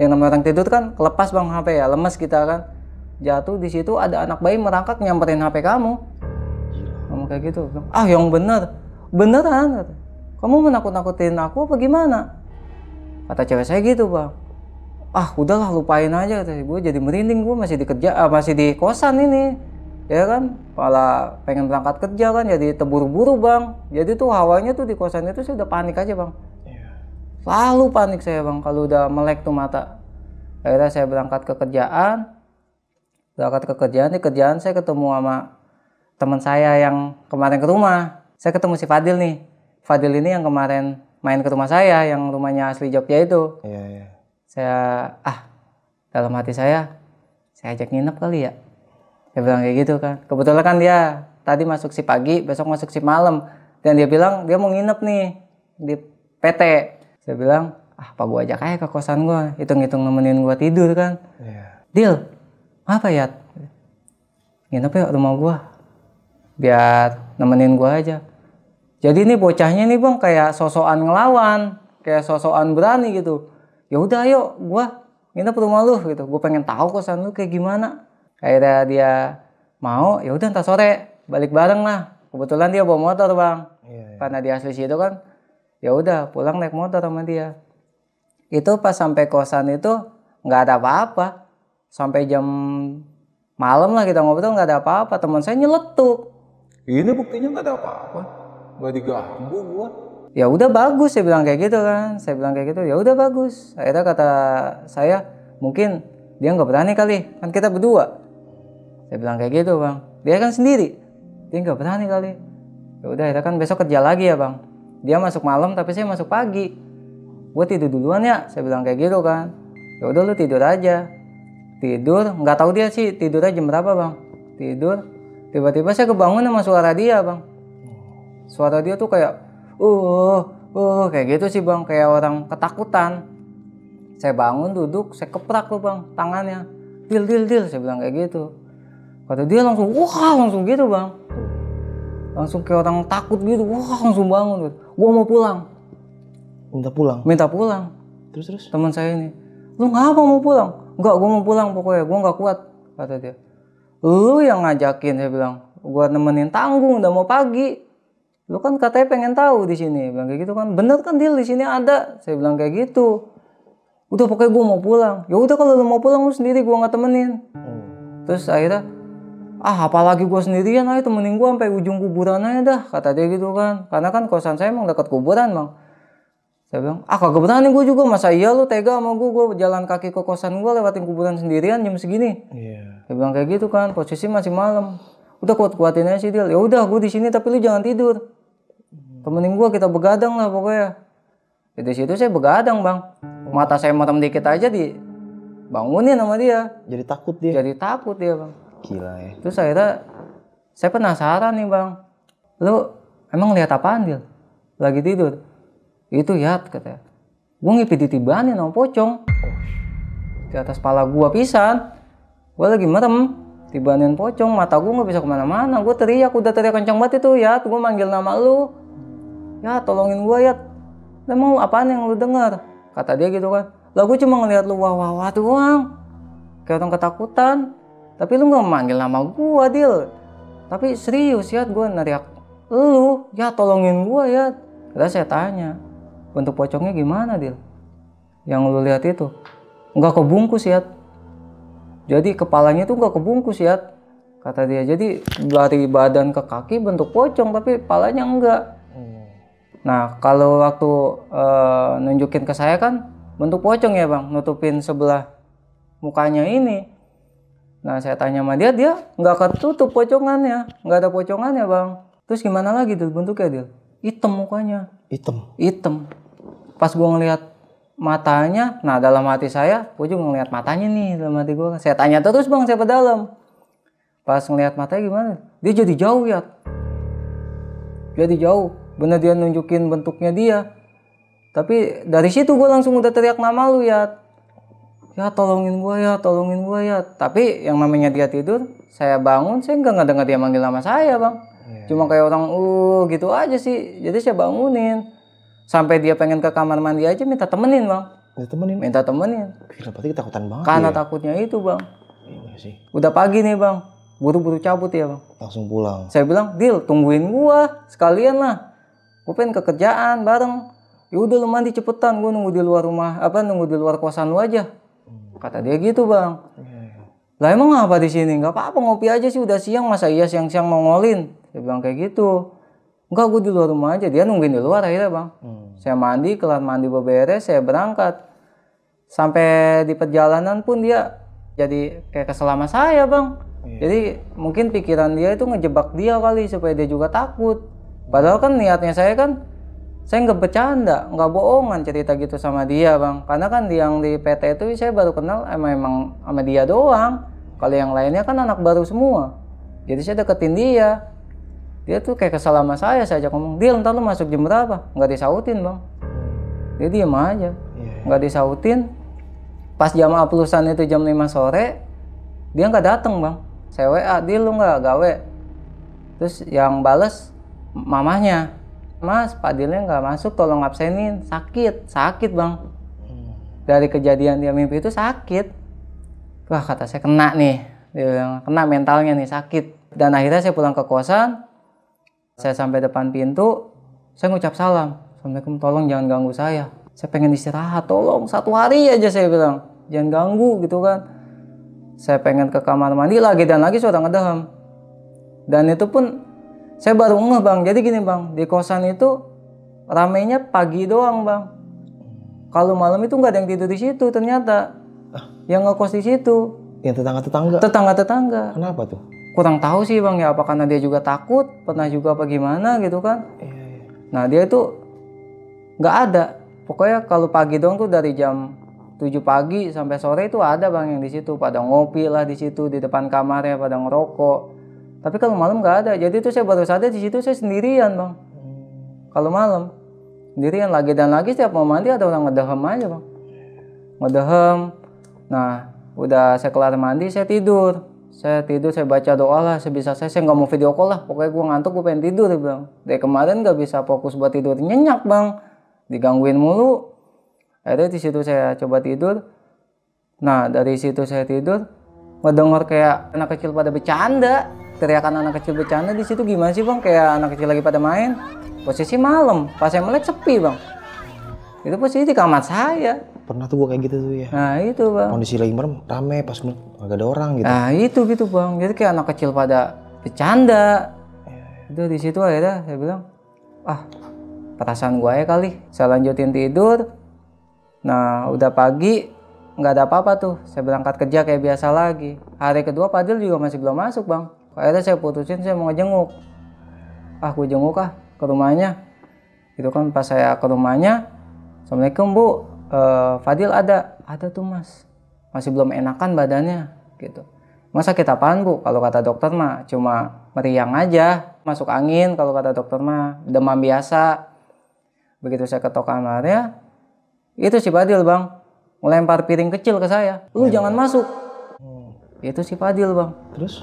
[SPEAKER 1] Yang namanya orang tidur kan kelepas bang HP ya, lemes kita kan. Jatuh di situ ada anak bayi merangkak nyamperin HP kamu. Kamu kayak gitu. Ah, yang bener. Beneran. Kamu menakut-nakutin aku apa gimana? Kata cewek saya gitu, Bang ah udahlah lupain aja kata gue jadi merinding gue masih di kerja ah, masih di kosan ini ya kan malah pengen berangkat kerja kan jadi terburu-buru bang jadi tuh hawanya tuh di kosan itu saya udah panik aja bang yeah. Iya. lalu panik saya bang kalau udah melek tuh mata akhirnya saya berangkat ke kerjaan berangkat ke kerjaan di kerjaan saya ketemu sama teman saya yang kemarin ke rumah saya ketemu si Fadil nih Fadil ini yang kemarin main ke rumah saya yang rumahnya asli Jogja itu yeah, yeah. saya ah dalam hati saya saya ajak nginep kali ya dia bilang kayak gitu kan kebetulan kan dia tadi masuk si pagi besok masuk si malam dan dia bilang dia mau nginep nih di PT saya bilang ah apa gue ajak aja ke kosan gue hitung-hitung nemenin gue tidur kan yeah. deal apa ya nginep ya rumah gue biar nemenin gue aja jadi ini bocahnya nih bang kayak sosokan ngelawan kayak sosokan berani gitu ya udah ayo gue nginep rumah lu gitu gue pengen tahu kosan lu kayak gimana akhirnya dia mau ya udah ntar sore balik bareng lah kebetulan dia bawa motor bang yeah. Iya. karena dia asli situ kan ya udah pulang naik motor sama dia itu pas sampai kosan itu nggak ada apa-apa sampai jam malam lah kita ngobrol nggak ada apa-apa teman saya nyeletuk ini buktinya nggak ada apa-apa nggak diganggu gua ya udah bagus saya bilang kayak gitu kan saya bilang kayak gitu ya udah bagus akhirnya kata saya mungkin dia nggak berani kali kan kita berdua saya bilang kayak gitu bang dia kan sendiri dia nggak berani kali ya udah kita kan besok kerja lagi ya bang dia masuk malam tapi saya masuk pagi gue tidur duluan ya saya bilang kayak gitu kan ya udah lu tidur aja tidur nggak tahu dia sih tidur aja berapa bang tidur tiba-tiba saya kebangun sama suara dia bang suara dia tuh kayak uh uh kayak gitu sih bang kayak orang ketakutan saya bangun duduk saya keprak tuh bang tangannya dil dil dil saya bilang kayak gitu kata dia langsung wah langsung gitu bang langsung kayak orang takut gitu wah langsung bangun gitu. gua mau pulang minta pulang minta pulang terus terus teman saya ini lu ngapa mau pulang nggak gua mau pulang pokoknya gua nggak kuat kata dia lu yang ngajakin saya bilang gua nemenin tanggung udah mau pagi lu kan katanya pengen tahu di sini bilang kayak gitu kan bener kan deal di sini ada saya bilang kayak gitu udah pokoknya gua mau pulang ya udah kalau lu mau pulang lu sendiri gua nggak temenin hmm. terus akhirnya ah apalagi gue sendirian ya, ayo temenin gue sampai ujung kuburan aja dah kata dia gitu kan karena kan kosan saya emang dekat kuburan bang saya bilang ah kagak berani gue juga masa iya lu tega sama gue gue jalan kaki ke kosan gue lewatin kuburan sendirian jam segini yeah. saya bilang kayak gitu kan posisi masih malam udah kuat kuatin aja sih dia ya udah gue di sini tapi lu jangan tidur temenin gue kita begadang lah pokoknya ya, di situ saya begadang bang mata saya matem dikit aja di bangunin sama dia jadi takut dia jadi takut dia bang Gila ya. Terus akhirnya saya penasaran nih bang. Lu emang lihat apaan dia? Lagi tidur. Itu ya katanya. Gue ngipi ditibani sama pocong. Di atas pala gue pisan. Gue lagi merem. Tibanin pocong, mata gue gak bisa kemana-mana. Gue teriak, udah teriak kencang banget itu ya. Gue manggil nama lu. Ya tolongin gue ya. Emang apaan yang lu denger? Kata dia gitu kan. Lah gue cuma ngeliat lu wah wah wah doang. Kayak orang ketakutan tapi lu nggak manggil nama gue Dil tapi serius ya gue neriak lu ya tolongin gue ya kita saya tanya bentuk pocongnya gimana Dil yang lu lihat itu nggak kebungkus ya jadi kepalanya tuh nggak kebungkus ya kata dia jadi dari badan ke kaki bentuk pocong tapi palanya enggak hmm. nah kalau waktu uh, nunjukin ke saya kan bentuk pocong ya bang nutupin sebelah mukanya ini Nah saya tanya sama dia, dia nggak ketutup pocongannya, nggak ada pocongannya bang. Terus gimana lagi tuh bentuknya dia? Hitam mukanya. Hitam. Hitam. Pas gue ngelihat matanya, nah dalam hati saya, gue juga ngelihat matanya nih dalam hati gue Saya tanya terus bang, siapa dalam? Pas ngelihat matanya gimana? Dia jadi jauh ya. Jadi jauh. Bener dia nunjukin bentuknya dia. Tapi dari situ gue langsung udah teriak nama lu ya ya tolongin gue ya tolongin gue ya tapi yang namanya dia tidur saya bangun saya nggak ngedengar dia manggil nama saya bang yeah. Iya. cuma kayak orang uh gitu aja sih jadi saya bangunin sampai dia pengen ke kamar mandi aja minta temenin bang minta temenin minta temenin kenapa berarti ketakutan banget karena ya? takutnya itu bang iya sih udah pagi nih bang buru-buru cabut ya bang
[SPEAKER 2] langsung pulang
[SPEAKER 1] saya bilang deal tungguin gua sekalian lah gua pengen ke kerjaan bareng ya udah lu mandi cepetan gua nunggu di luar rumah apa nunggu di luar kosan lu aja kata dia gitu bang iya. lah emang apa di sini nggak apa-apa ngopi aja sih udah siang masa iya siang-siang mau ngolin dia bilang kayak gitu enggak gue di luar rumah aja dia nungguin di luar akhirnya bang hmm. saya mandi kelar mandi beberes saya berangkat sampai di perjalanan pun dia jadi kayak keselama saya bang iya. jadi mungkin pikiran dia itu ngejebak dia kali supaya dia juga takut padahal kan niatnya saya kan saya nggak bercanda nggak bohongan cerita gitu sama dia bang karena kan yang di PT itu saya baru kenal emang emang sama dia doang kalau yang lainnya kan anak baru semua jadi saya deketin dia dia tuh kayak kesal sama saya saya ajak ngomong dia ntar lu masuk jam berapa nggak disautin bang dia diem aja iya, iya. nggak disautin pas jam aplusan itu jam 5 sore dia nggak dateng bang saya WA dia lu nggak gawe terus yang bales mamahnya Mas, Pak Dilnya nggak masuk, tolong absenin. Sakit, sakit bang. Dari kejadian dia mimpi itu sakit. Wah kata saya kena nih. Dia kena mentalnya nih, sakit. Dan akhirnya saya pulang ke kosan. Saya sampai depan pintu. Saya ngucap salam. Assalamualaikum, tolong jangan ganggu saya. Saya pengen istirahat, tolong satu hari aja saya bilang. Jangan ganggu gitu kan. Saya pengen ke kamar mandi lagi dan lagi suara ngedaham. Dan itu pun saya baru ngeh bang, jadi gini bang, di kosan itu ramenya pagi doang bang. Kalau malam itu nggak ada yang tidur di situ ternyata. Ah. Yang ngekos di situ. Yang tetangga-tetangga? Tetangga-tetangga. Kenapa tuh? Kurang tahu sih bang ya, apa karena dia juga takut, pernah juga apa gimana gitu kan. Iya, iya. Nah dia itu nggak ada. Pokoknya kalau pagi doang tuh dari jam 7 pagi sampai sore itu ada bang yang di situ pada ngopi lah di situ di depan kamarnya pada ngerokok tapi kalau malam nggak ada. Jadi itu saya baru sadar di situ saya sendirian bang. Kalau malam sendirian lagi dan lagi setiap mau mandi ada orang ngedehem aja bang. Ngedehem. Nah udah saya kelar mandi saya tidur. Saya tidur saya baca doa lah sebisa saya. Saya nggak mau video call lah. Pokoknya gue ngantuk gue pengen tidur bang. Dari kemarin nggak bisa fokus buat tidur nyenyak bang. Digangguin mulu. Akhirnya di situ saya coba tidur. Nah dari situ saya tidur ngedengar kayak anak kecil pada bercanda teriakan anak kecil bercanda di situ gimana sih bang kayak anak kecil lagi pada main posisi malam pas saya melek sepi bang itu posisi di kamar saya
[SPEAKER 2] pernah tuh gua kayak gitu tuh ya nah itu bang kondisi lagi malam rame pas gak ada orang gitu nah itu gitu bang jadi kayak anak kecil pada
[SPEAKER 1] bercanda itu di situ aja dah saya bilang ah perasaan gua ya kali saya lanjutin tidur nah udah pagi nggak ada apa-apa tuh. Saya berangkat kerja kayak biasa lagi. Hari kedua Padil juga masih belum masuk, Bang akhirnya saya putusin saya mau ngejenguk ah gue jenguk ah ke rumahnya itu kan pas saya ke rumahnya assalamualaikum bu e, Fadil ada ada tuh mas masih belum enakan badannya gitu masa kita apaan bu kalau kata dokter mah cuma meriang aja masuk angin kalau kata dokter mah demam biasa begitu saya ketok kamarnya itu si Fadil bang melempar piring kecil ke saya lu iya, jangan iya. masuk oh. itu si Fadil bang terus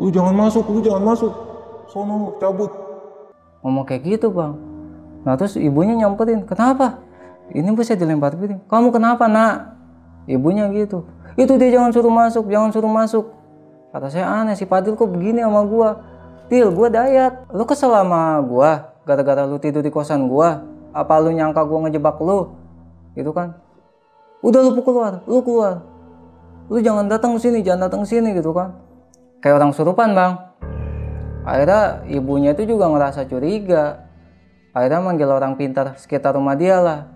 [SPEAKER 1] lu jangan masuk lu jangan masuk sono cabut ngomong kayak gitu bang nah terus ibunya nyamperin kenapa ini bisa dilempar piring kamu kenapa nak ibunya gitu itu dia jangan suruh masuk jangan suruh masuk kata saya aneh si Patil kok begini sama gua Til gua dayat lu kesel sama gua gara-gara lu tidur di kosan gua apa lu nyangka gua ngejebak lu gitu kan udah lu pukul keluar lu keluar lu jangan datang sini jangan datang sini gitu kan kayak orang surupan bang akhirnya ibunya itu juga ngerasa curiga akhirnya manggil orang pintar sekitar rumah dia lah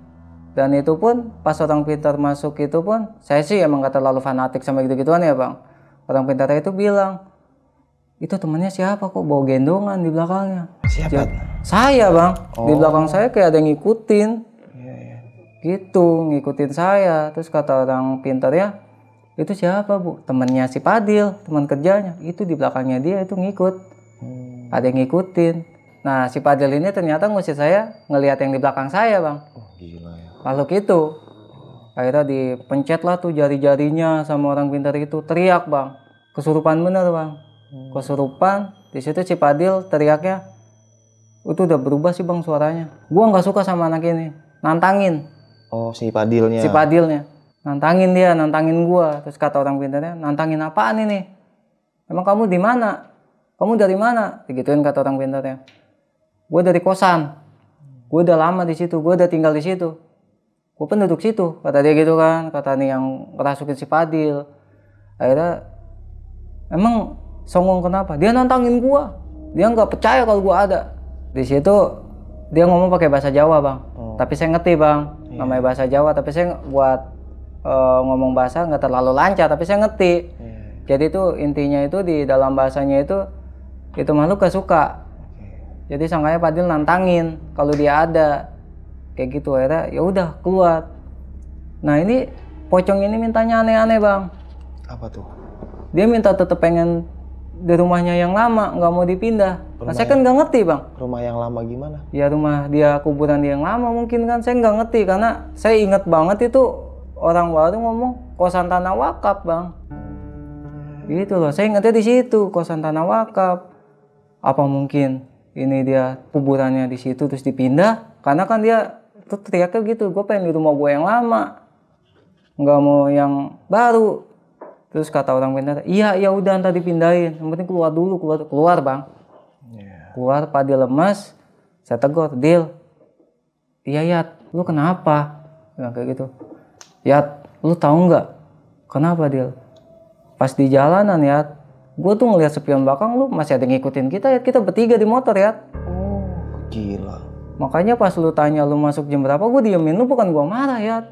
[SPEAKER 1] dan itu pun pas orang pintar masuk itu pun saya sih emang gak terlalu fanatik sama gitu-gituan ya bang orang pintar itu bilang itu temennya siapa kok bawa gendongan di belakangnya siapa Jadi, saya bang oh. di belakang saya kayak ada yang ngikutin yeah, yeah. gitu ngikutin saya terus kata orang pintar ya, itu siapa bu temennya si Padil teman kerjanya itu di belakangnya dia itu ngikut hmm. ada yang ngikutin nah si Padil ini ternyata ngusir saya ngelihat yang di belakang saya bang oh, gila ya. makhluk itu akhirnya dipencet lah tuh jari-jarinya sama orang pintar itu teriak bang kesurupan bener bang hmm. kesurupan di situ si Padil teriaknya itu udah berubah sih bang suaranya gua nggak suka sama anak ini nantangin
[SPEAKER 2] oh si Padilnya si
[SPEAKER 1] Padilnya nantangin dia nantangin gua terus kata orang pintarnya nantangin apaan ini emang kamu di mana kamu dari mana Begituin kata orang pintarnya gue dari kosan gue udah lama di situ gue udah tinggal di situ gue pun situ kata dia gitu kan kata nih yang kerasukin si Fadil akhirnya emang songong kenapa dia nantangin gue dia nggak percaya kalau gue ada di situ dia ngomong pakai bahasa Jawa bang oh. tapi saya ngerti bang yeah. namanya bahasa Jawa tapi saya buat uh, ngomong bahasa nggak terlalu lancar tapi saya ngerti yeah. jadi itu intinya itu di dalam bahasanya itu itu makhluk gak suka okay. jadi sangkanya Padil nantangin kalau dia ada kayak gitu akhirnya ya udah keluar nah ini pocong ini mintanya aneh-aneh bang apa tuh dia minta tetap pengen di rumahnya yang lama nggak mau dipindah. nah saya kan nggak ngerti bang.
[SPEAKER 2] Rumah yang lama gimana?
[SPEAKER 1] Ya rumah dia kuburan dia yang lama mungkin kan saya nggak ngerti karena saya ingat banget itu orang warung ngomong kosan tanah wakaf bang gitu loh saya ingatnya di situ kosan tanah wakaf apa mungkin ini dia kuburannya di situ terus dipindah karena kan dia tuh teriaknya gitu gue pengen di rumah gue yang lama nggak mau yang baru terus kata orang pindah iya iya udah ntar dipindahin yang penting keluar dulu keluar keluar bang yeah. keluar padi lemas saya tegur deal iya ya lu kenapa bilang kayak gitu ya lu tahu nggak kenapa dia pas di jalanan ya gue tuh ngeliat sepion belakang lu masih ada yang ngikutin kita ya kita bertiga di motor ya
[SPEAKER 2] oh gila
[SPEAKER 1] makanya pas lu tanya lu masuk jam berapa gue diemin lu bukan gue marah ya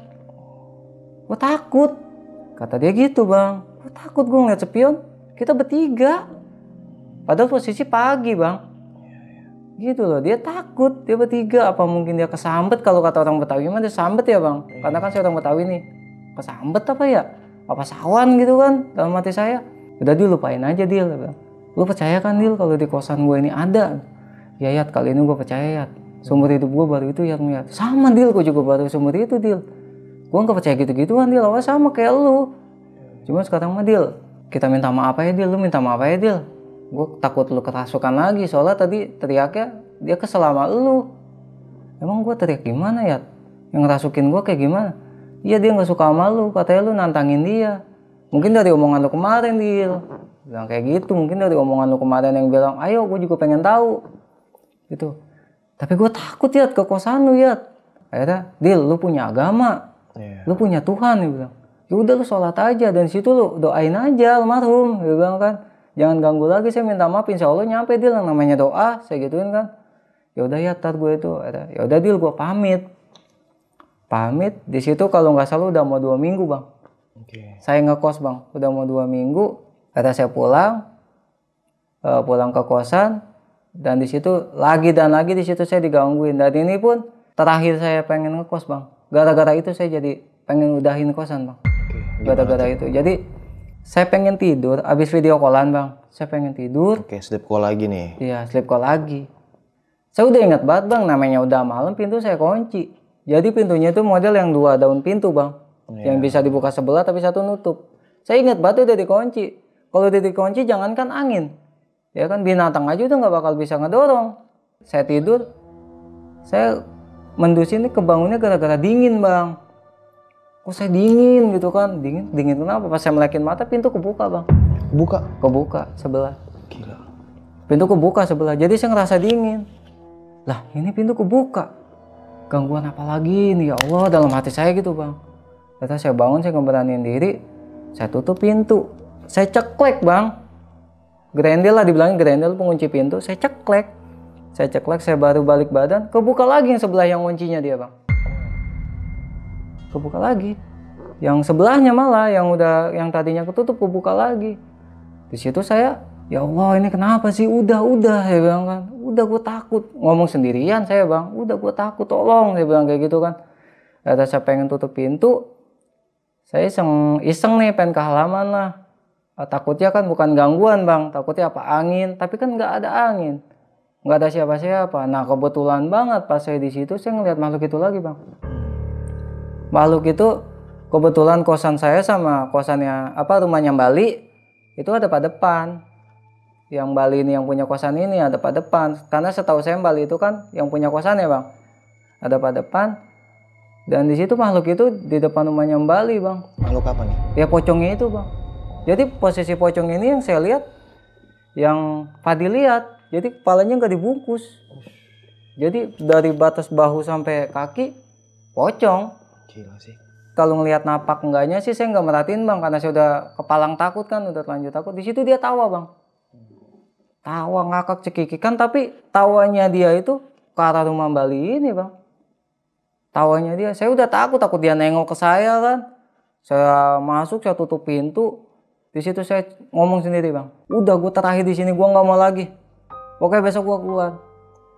[SPEAKER 1] gue takut kata dia gitu bang gue takut gue ngeliat sepion kita bertiga padahal posisi pagi bang gitu loh dia takut dia bertiga apa mungkin dia kesambet kalau kata orang Betawi mah dia sambet ya bang hmm. karena kan saya orang Betawi nih kesambet apa ya apa sawan gitu kan dalam hati saya udah dia lupain aja dia bang lu percaya kan dia kalau di kosan gue ini ada ya Yat kali ini gue percaya Yat sumber hidup gue baru itu Yat Yat sama dia gue juga baru sumber itu dia gue nggak percaya gitu-gituan dia lawas sama kayak lu cuma sekarang mah dia kita minta maaf ya dia lu minta maaf ya dia gue takut lu kerasukan lagi soalnya tadi teriaknya dia kesel sama lu emang gue teriak gimana ya yang ngerasukin gue kayak gimana iya dia nggak suka sama lu katanya lu nantangin dia mungkin dari omongan lu kemarin dil bilang kayak gitu mungkin dari omongan lu kemarin yang bilang ayo gue juga pengen tahu gitu tapi gue takut ya ke kosan lu ya akhirnya deal lu punya agama yeah. lu punya Tuhan dia bilang yaudah lu sholat aja dan situ lu doain aja almarhum dia bilang kan jangan ganggu lagi saya minta maaf insya Allah nyampe dia yang namanya doa saya gituin kan ya udah ya tar gue itu ya udah deal gue pamit pamit di situ kalau nggak salah udah mau dua minggu bang okay. saya ngekos bang udah mau dua minggu kata saya pulang uh, pulang ke kosan dan di situ lagi dan lagi di situ saya digangguin dan ini pun terakhir saya pengen ngekos bang gara-gara itu saya jadi pengen udahin kosan bang gara-gara itu jadi saya pengen tidur abis video callan bang saya pengen tidur oke sleep call lagi nih iya sleep call lagi saya udah ingat banget bang namanya udah malam pintu saya kunci jadi pintunya itu model yang dua daun pintu bang yeah. yang bisa dibuka sebelah tapi satu nutup saya ingat banget udah dikunci kalau udah dikunci jangankan angin ya kan binatang aja udah nggak bakal bisa ngedorong saya tidur saya mendusin ini kebangunnya gara-gara dingin bang kok oh, saya dingin gitu kan dingin dingin kenapa pas saya melekin mata pintu kebuka bang kebuka kebuka sebelah gila pintu kebuka sebelah jadi saya ngerasa dingin lah ini pintu kebuka gangguan apa lagi ini ya Allah dalam hati saya gitu bang kata saya bangun saya ngeberaniin diri saya tutup pintu saya ceklek bang grendel lah dibilangin grendel pengunci pintu saya ceklek saya ceklek saya baru balik badan kebuka lagi yang sebelah yang kuncinya dia bang kebuka lagi yang sebelahnya malah yang udah yang tadinya ketutup kebuka lagi di situ saya ya Allah ini kenapa sih udah udah ya bang kan udah gue takut ngomong sendirian saya bang udah gue takut tolong saya bilang kayak gitu kan kata saya pengen tutup pintu saya iseng iseng nih pengen ke halaman lah ah, takutnya kan bukan gangguan bang takutnya apa angin tapi kan nggak ada angin nggak ada siapa-siapa nah kebetulan banget pas saya di situ saya ngeliat makhluk itu lagi bang makhluk itu kebetulan kosan saya sama kosannya apa rumahnya Bali itu ada pada depan yang Bali ini yang punya kosan ini ada pada depan karena setahu saya Bali itu kan yang punya kosan ya bang ada pada depan dan di situ makhluk itu di depan rumahnya Bali bang makhluk apa nih ya pocongnya itu bang jadi posisi pocong ini yang saya lihat yang Fadil lihat jadi kepalanya nggak dibungkus jadi dari batas bahu sampai kaki pocong Gila sih. Kalau ngelihat napak enggaknya sih saya nggak merhatiin bang karena saya udah kepalang takut kan udah lanjut takut. Di situ dia tawa bang. Tawa ngakak cekikikan tapi tawanya dia itu ke arah rumah Bali ini bang. Tawanya dia, saya udah takut takut dia nengok ke saya kan. Saya masuk saya tutup pintu. Di situ saya ngomong sendiri bang. Udah gue terakhir di sini gue nggak mau lagi. oke besok gue keluar.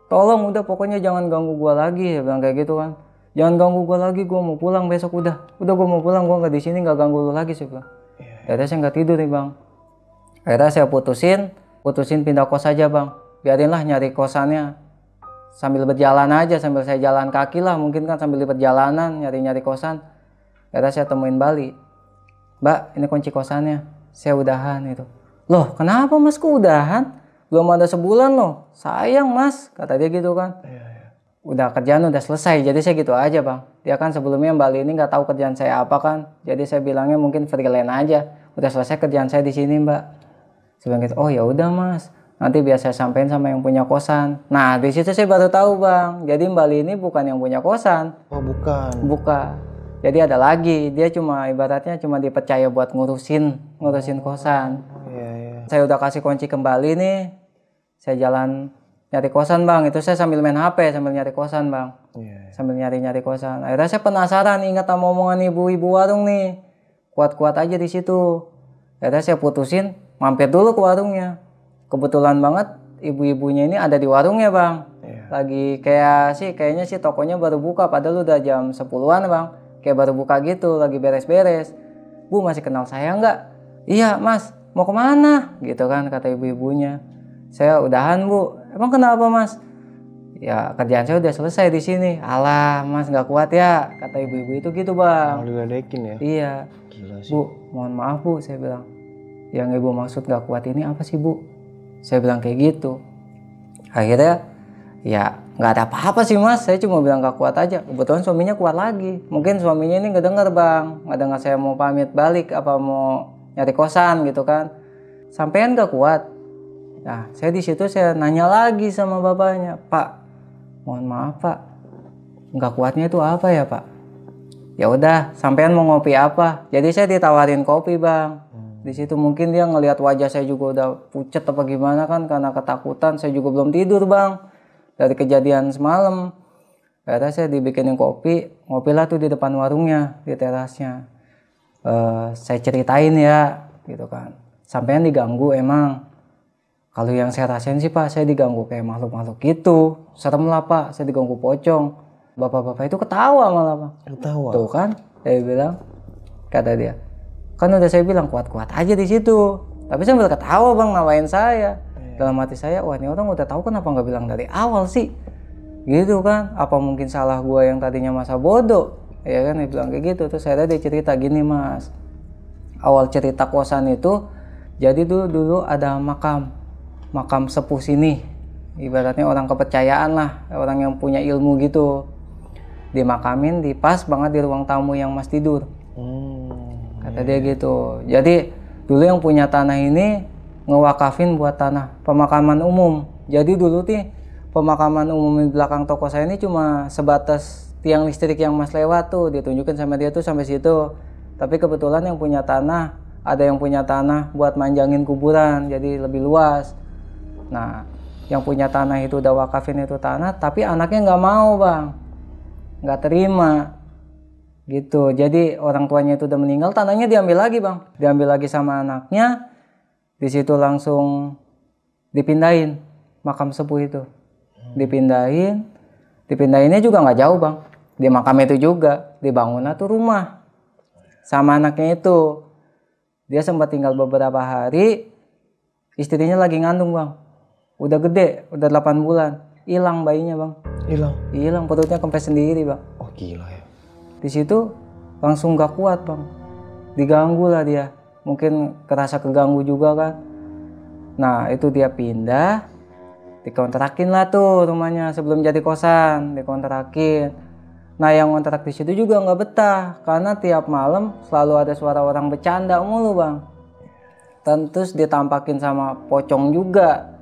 [SPEAKER 1] Tolong udah pokoknya jangan ganggu gue lagi ya bang kayak gitu kan jangan ganggu gue lagi gue mau pulang besok udah udah gue mau pulang gue nggak di sini nggak ganggu lu lagi sih bang yeah. akhirnya saya nggak tidur nih bang akhirnya saya putusin putusin pindah kos aja bang biarinlah nyari kosannya sambil berjalan aja sambil saya jalan kaki lah mungkin kan sambil berjalanan nyari nyari kosan akhirnya saya temuin Bali mbak ini kunci kosannya saya udahan itu loh kenapa mas kok udahan belum ada sebulan loh sayang mas kata dia gitu kan yeah udah kerjaan udah selesai jadi saya gitu aja bang dia kan sebelumnya mbak Lini nggak tahu kerjaan saya apa kan jadi saya bilangnya mungkin freelance aja udah selesai kerjaan saya di sini mbak sebentar gitu oh ya udah mas nanti biasa saya sampein sama yang punya kosan nah di situ saya baru tahu bang jadi mbak Lini bukan yang punya kosan oh bukan buka jadi ada lagi dia cuma ibaratnya cuma dipercaya buat ngurusin ngurusin kosan oh, iya, iya. saya udah kasih kunci kembali nih saya jalan nyari kosan bang itu saya sambil main HP sambil nyari kosan bang yeah. sambil nyari nyari kosan akhirnya saya penasaran ingat sama omongan ibu-ibu warung nih kuat-kuat aja di situ akhirnya saya putusin mampir dulu ke warungnya kebetulan banget ibu-ibunya ini ada di warungnya bang yeah. lagi kayak sih kayaknya sih tokonya baru buka padahal udah jam sepuluhan bang kayak baru buka gitu lagi beres-beres bu masih kenal saya nggak iya mas mau kemana gitu kan kata ibu-ibunya saya udahan bu Emang kenapa mas? Ya kerjaan saya udah selesai di sini. Alah mas nggak kuat ya. Kata ibu-ibu itu gitu bang. Malu diledekin ya? Iya. Gila sih. Bu, mohon maaf bu, saya bilang. Yang ibu maksud nggak kuat ini apa sih bu? Saya bilang kayak gitu. Akhirnya ya nggak ada apa-apa sih mas. Saya cuma bilang nggak kuat aja. Kebetulan suaminya kuat lagi. Mungkin suaminya ini nggak denger bang. Nggak dengar saya mau pamit balik apa mau nyari kosan gitu kan. Sampean gak kuat, Nah, saya di situ saya nanya lagi sama bapaknya, Pak, mohon maaf Pak, nggak kuatnya itu apa ya Pak? Ya udah, sampean mau ngopi apa? Jadi saya ditawarin kopi bang. Hmm. Di situ mungkin dia ngelihat wajah saya juga udah pucet apa gimana kan karena ketakutan. Saya juga belum tidur bang dari kejadian semalam. Karena saya dibikinin kopi, ngopilah tuh di depan warungnya, di terasnya. Uh, saya ceritain ya, gitu kan. Sampean diganggu emang, kalau yang saya rasain sih Pak, saya diganggu kayak makhluk-makhluk gitu. Serem lah Pak, saya diganggu pocong. Bapak-bapak itu ketawa malah Pak. Ketawa. Tuh kan, saya bilang, kata dia. Kan udah saya bilang kuat-kuat aja di situ. Tapi saya malah ketawa Bang ngawain saya. Yeah. Dalam hati saya, wah ini orang udah tahu kenapa nggak bilang dari awal sih. Gitu kan, apa mungkin salah gua yang tadinya masa bodoh. Ya kan, dia bilang kayak gitu. Terus saya dia cerita gini mas. Awal cerita kosan itu, jadi dulu, dulu ada makam makam sepuh sini ibaratnya orang kepercayaan lah orang yang punya ilmu gitu dimakamin di pas banget di ruang tamu yang mas tidur hmm, kata yeah. dia iya. gitu jadi dulu yang punya tanah ini ngewakafin buat tanah pemakaman umum jadi dulu nih pemakaman umum di belakang toko saya ini cuma sebatas tiang listrik yang mas lewat tuh ditunjukin sama dia tuh sampai situ tapi kebetulan yang punya tanah ada yang punya tanah buat manjangin kuburan jadi lebih luas Nah, yang punya tanah itu udah wakafin itu tanah, tapi anaknya nggak mau bang, nggak terima gitu. Jadi orang tuanya itu udah meninggal, tanahnya diambil lagi bang, diambil lagi sama anaknya. Di situ langsung dipindahin makam sepuh itu, hmm. dipindahin, dipindahinnya juga nggak jauh bang. Di makam itu juga dibangun tuh rumah sama anaknya itu. Dia sempat tinggal beberapa hari, istrinya lagi ngandung bang udah gede udah 8 bulan hilang bayinya bang hilang hilang perutnya kempes sendiri bang
[SPEAKER 2] oh gila ya
[SPEAKER 1] di situ langsung gak kuat bang diganggu lah dia mungkin kerasa keganggu juga kan nah itu dia pindah dikontrakin lah tuh rumahnya sebelum jadi kosan dikontrakin nah yang kontrak di situ juga nggak betah karena tiap malam selalu ada suara orang bercanda mulu bang Tentus dia ditampakin sama pocong juga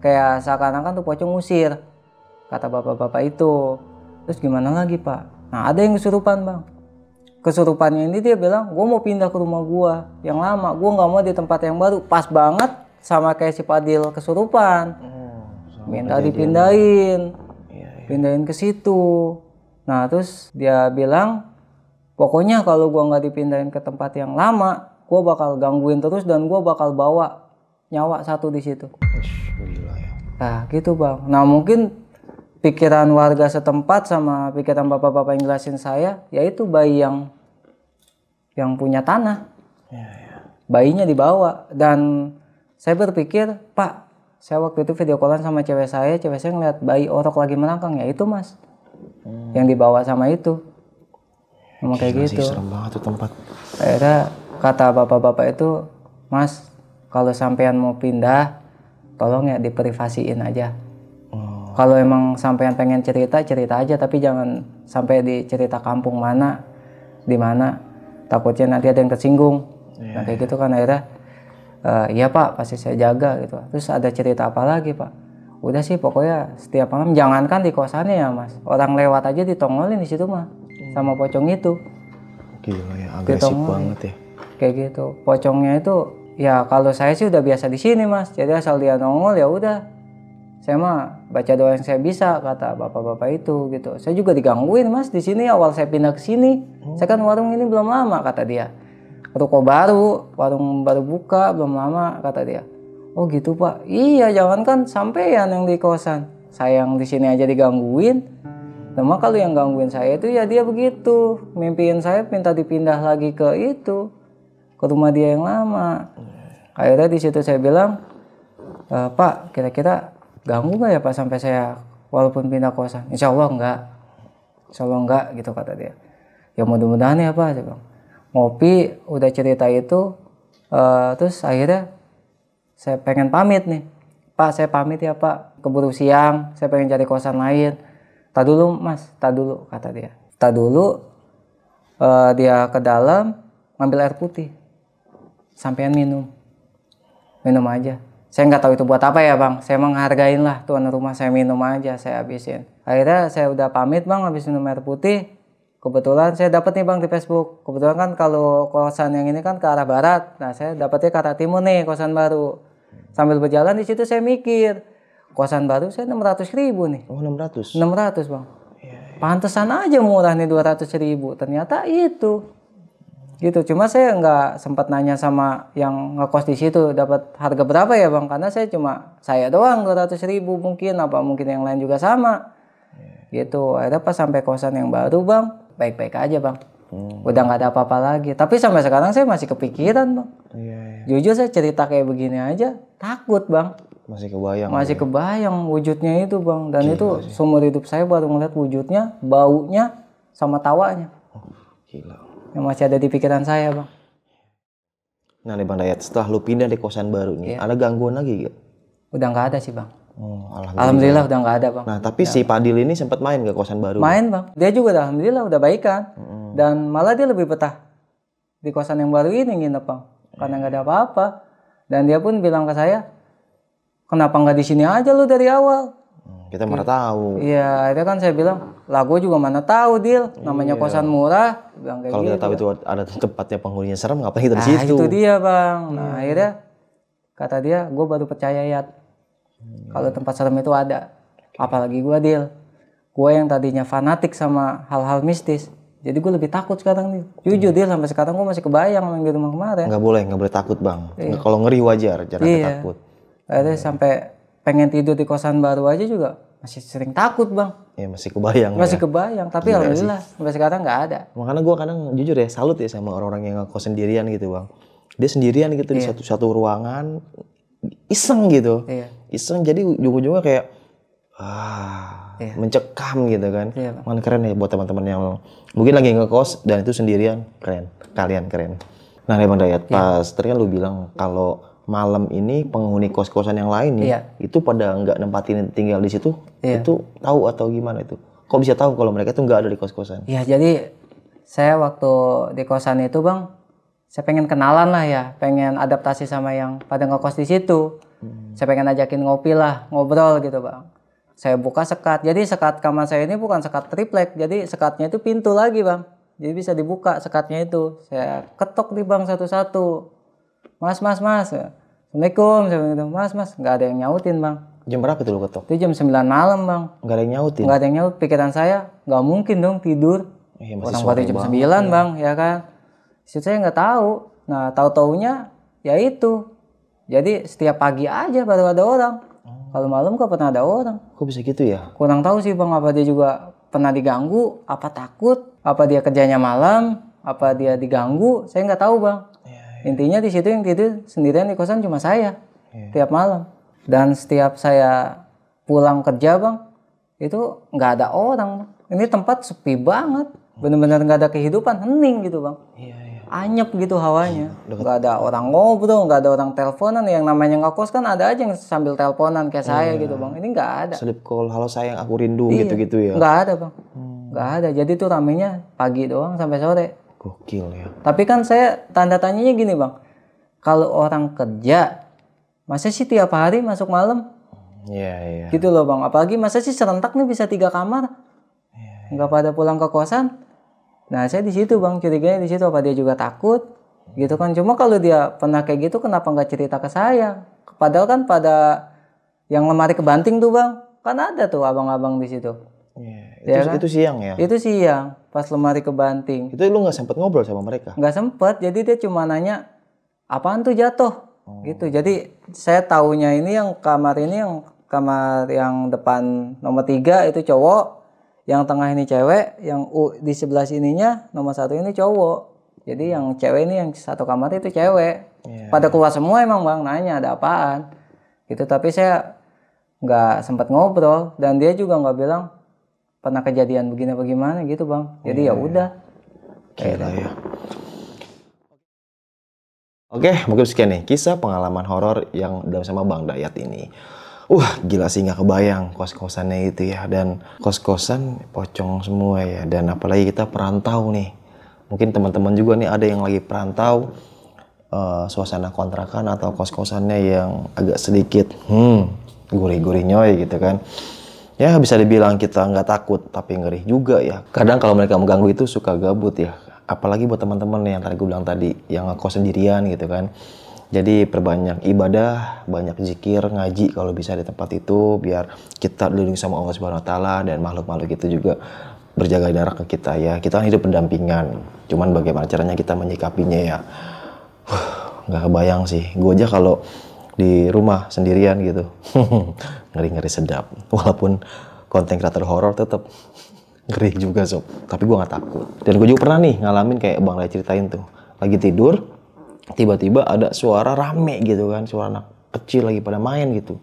[SPEAKER 1] kayak seakan-akan tuh pocong ngusir kata bapak-bapak itu terus gimana lagi pak nah ada yang kesurupan bang kesurupannya ini dia bilang gue mau pindah ke rumah gue yang lama gue nggak mau di tempat yang baru pas banget sama kayak si Padil kesurupan oh, minta dipindahin ya, pindahin ke situ nah terus dia bilang pokoknya kalau gue nggak dipindahin ke tempat yang lama gue bakal gangguin terus dan gue bakal bawa nyawa satu di situ. Gila ya. Nah, gitu bang. Nah mungkin pikiran warga setempat sama pikiran bapak-bapak yang jelasin saya, yaitu bayi yang yang punya tanah. Iya, iya. Bayinya dibawa dan saya berpikir, Pak, saya waktu itu video callan sama cewek saya, cewek saya ngeliat bayi orok lagi merangkang, ya itu mas, hmm. yang dibawa sama itu.
[SPEAKER 2] Emang kayak gitu. Serem banget tuh tempat. Akhirnya
[SPEAKER 1] kata bapak-bapak itu, Mas, kalau sampean mau pindah tolong ya diprivasiin aja oh. kalau emang sampean pengen cerita cerita aja tapi jangan sampai di cerita kampung mana di mana takutnya nanti ada yang tersinggung yeah. nah iya. kayak gitu kan akhirnya eh, iya ya pak pasti saya jaga gitu terus ada cerita apa lagi pak udah sih pokoknya setiap malam jangankan di kosannya ya mas orang lewat aja ditongolin di situ mah hmm. sama pocong itu
[SPEAKER 2] gila ya agresif banget ya
[SPEAKER 1] kayak gitu pocongnya itu Ya kalau saya sih udah biasa di sini mas, jadi asal dia nongol ya udah. Saya mah baca doa yang saya bisa kata bapak-bapak itu gitu. Saya juga digangguin mas di sini awal saya pindah ke sini. Hmm. Saya kan warung ini belum lama kata dia. Ruko baru, warung baru buka belum lama kata dia. Oh gitu pak, iya jangankan sampean yang di kosan, sayang di sini aja digangguin. Nama kalau yang gangguin saya itu ya dia begitu, mimpiin saya minta dipindah lagi ke itu, ke rumah dia yang lama akhirnya di situ saya bilang e, pak kira-kira ganggu gak ya pak sampai saya walaupun pindah kosan insya Allah enggak insya Allah enggak gitu kata dia ya mudah-mudahan ya pak saya bilang ngopi udah cerita itu uh, terus akhirnya saya pengen pamit nih pak saya pamit ya pak keburu siang saya pengen cari kosan lain tak dulu mas tak dulu kata dia tak dulu uh, dia ke dalam ngambil air putih sampean minum minum aja saya nggak tahu itu buat apa ya bang saya menghargain lah tuan rumah saya minum aja saya habisin akhirnya saya udah pamit bang habis minum air putih kebetulan saya dapat nih bang di Facebook kebetulan kan kalau kosan yang ini kan ke arah barat nah saya dapatnya ke arah timur nih kosan baru sambil berjalan di situ saya mikir kosan baru saya enam ratus ribu nih oh Enam ratus bang ya, ya. pantesan aja murah nih dua ratus ribu ternyata itu gitu cuma saya nggak sempat nanya sama yang ngekos di situ dapat harga berapa ya bang karena saya cuma saya doang dua ratus ribu mungkin apa mungkin yang lain juga sama yeah. gitu akhirnya pas sampai kosan yang baru bang baik baik aja bang hmm. udah nggak ada apa-apa lagi tapi sampai sekarang saya masih kepikiran bang yeah, yeah. jujur saya cerita kayak begini aja takut bang
[SPEAKER 2] masih kebayang masih
[SPEAKER 1] gitu ya. kebayang wujudnya itu bang dan Gila itu sih. seumur hidup saya baru ngeliat wujudnya baunya sama tawanya oh, yang masih ada di pikiran saya bang
[SPEAKER 2] nah nih bang Dayat setelah lu pindah di kosan baru nih yeah. ada gangguan lagi gak?
[SPEAKER 1] udah nggak ada sih bang
[SPEAKER 2] Oh, alhamdulillah. alhamdulillah udah nggak ada bang. Nah tapi ya. si Padil ini sempat main ke kosan baru. Main bang, dia juga
[SPEAKER 1] udah, alhamdulillah udah baik
[SPEAKER 2] Mm-hmm.
[SPEAKER 1] Dan malah dia lebih betah di kosan yang baru ini nginep bang, karena nggak ada apa-apa. Dan dia pun bilang ke saya, kenapa nggak di sini aja lu dari awal?
[SPEAKER 2] Hmm, kita iya. mana tahu. Iya,
[SPEAKER 1] itu kan saya bilang, lah gue juga mana tahu, deal Namanya iya. kosan murah. Kalau gitu. kita tahu itu
[SPEAKER 2] ada tempatnya penghuninya serem, ngapain kita nah, di situ? itu dia,
[SPEAKER 1] Bang. Nah, hmm. akhirnya kata dia, gue baru percaya, ya. Kalau tempat serem itu ada. Apalagi gue, deal Gue yang tadinya fanatik sama hal-hal mistis. Jadi gue lebih takut sekarang nih. Jujur hmm. dia sampai sekarang gue masih kebayang sama yang di rumah kemarin. Gak
[SPEAKER 2] boleh, gak boleh takut bang. Iya. Kalau ngeri wajar, jangan iya. takut. Akhirnya hmm. sampai pengen
[SPEAKER 1] tidur di kosan baru aja juga masih sering takut bang
[SPEAKER 2] Iya masih kebayang masih ya.
[SPEAKER 1] kebayang tapi Gila alhamdulillah sih. sampai sekarang nggak ada
[SPEAKER 2] makanya gue kadang jujur ya salut ya sama orang-orang yang ngekos sendirian gitu bang dia sendirian gitu iya. di satu satu ruangan iseng gitu iya. iseng jadi ujung-ujungnya kayak ah iya. mencekam gitu kan iya, Man, keren ya buat teman-teman yang mungkin lagi ngekos dan itu sendirian keren kalian keren nah nih bang Dayat iya. pas tadi kan lu bilang kalau malam ini penghuni kos-kosan yang lain ya, itu pada nggak nempatin tinggal di situ, iya. itu tahu atau gimana itu? Kok bisa tahu kalau mereka itu nggak ada di kos-kosan?
[SPEAKER 1] Ya jadi saya waktu di kosan itu bang, saya pengen kenalan lah ya, pengen adaptasi sama yang pada nggak kos di situ. Hmm. Saya pengen ajakin ngopi lah, ngobrol gitu bang. Saya buka sekat, jadi sekat kamar saya ini bukan sekat triplek, jadi sekatnya itu pintu lagi bang. Jadi bisa dibuka sekatnya itu. Saya ketok di bang satu-satu. Mas, mas, mas. Assalamualaikum, Assalamualaikum. Mas, mas, nggak ada yang nyautin bang. Jam
[SPEAKER 2] berapa itu lu ketok?
[SPEAKER 1] Itu jam 9 malam bang.
[SPEAKER 2] Nggak ada yang nyautin? Nggak ada yang
[SPEAKER 1] nyautin Pikiran saya, nggak mungkin dong tidur.
[SPEAKER 2] Eh, Orang jam 9, ya. bang,
[SPEAKER 1] ya kan. Situ saya nggak tahu. Nah, tahu taunya ya itu. Jadi setiap pagi aja baru ada orang. Oh. Kalau malam kok pernah ada orang. Kok
[SPEAKER 2] bisa gitu ya?
[SPEAKER 1] Kurang tahu sih bang, apa dia juga pernah diganggu, apa takut, apa dia kerjanya malam, apa dia diganggu, saya nggak tahu bang. Intinya di situ yang tidur sendirian di kosan cuma saya yeah. tiap malam. Dan setiap saya pulang kerja bang, itu nggak ada orang. Ini tempat sepi banget, bener-bener nggak ada kehidupan, hening gitu bang. yeah, yeah. Anyep gitu hawanya, iya, nggak ada orang ngobrol, nggak ada orang teleponan. Yang namanya kos kan ada aja yang sambil teleponan kayak iya. saya gitu bang. Ini nggak ada.
[SPEAKER 2] Sleep call, halo sayang, aku rindu iya. gitu-gitu ya. Nggak
[SPEAKER 1] ada bang. Hmm nggak ada jadi tuh ramenya pagi doang sampai sore
[SPEAKER 2] Gokil ya.
[SPEAKER 1] Tapi kan saya tanda tanyanya gini bang, kalau orang kerja, masa sih tiap hari masuk malam?
[SPEAKER 2] Iya yeah, iya. Yeah.
[SPEAKER 1] Gitu loh bang. Apalagi masa sih serentak nih bisa tiga kamar? Yeah, yeah. Nggak pada pulang ke kosan? Nah saya di situ bang curiganya di situ apa dia juga takut? Gitu kan. Cuma kalau dia pernah kayak gitu, kenapa nggak cerita ke saya? Padahal kan pada yang lemari kebanting tuh bang, kan ada tuh abang-abang di situ Iya, ya, itu, kan? itu siang ya? Itu siang, pas lemari kebanting. Itu lu nggak sempet ngobrol sama mereka? Nggak sempet, jadi dia cuma nanya, apaan tuh jatuh? Oh. Gitu, jadi saya taunya ini yang kamar ini yang kamar yang depan nomor tiga itu cowok, yang tengah ini cewek, yang U di sebelah sininya nomor satu ini cowok. Jadi yang cewek ini yang satu kamar itu cewek. Yeah. Pada keluar semua emang bang, nanya ada apaan. Gitu, tapi saya nggak sempat ngobrol dan dia juga nggak bilang pernah kejadian begini apa gimana gitu bang jadi oh, ya iya, iya. udah
[SPEAKER 2] gila ya Oke, mungkin sekian nih kisah pengalaman horor yang dalam sama Bang Dayat ini. Wah, uh, gila sih nggak kebayang kos-kosannya itu ya. Dan kos-kosan pocong semua ya. Dan apalagi kita perantau nih. Mungkin teman-teman juga nih ada yang lagi perantau. Uh, suasana kontrakan atau kos-kosannya yang agak sedikit. Hmm, gurih-gurih nyoy gitu kan ya bisa dibilang kita nggak takut tapi ngeri juga ya kadang kalau mereka mengganggu itu suka gabut ya apalagi buat teman-teman yang tadi gue bilang tadi yang ngekos sendirian gitu kan jadi perbanyak ibadah, banyak zikir, ngaji kalau bisa di tempat itu biar kita dilindungi sama Allah Subhanahu wa taala dan makhluk-makhluk itu juga berjaga darah ke kita ya. Kita kan hidup pendampingan. Cuman bagaimana caranya kita menyikapinya ya. nggak kebayang sih. Gue aja kalau di rumah sendirian gitu. Ngeri-ngeri sedap. Walaupun konten kreator horor tetap ngeri juga sob. Tapi gue gak takut. Dan gue juga pernah nih ngalamin kayak bang Lai ceritain tuh. Lagi tidur, tiba-tiba ada suara rame gitu kan, suara anak kecil lagi pada main gitu.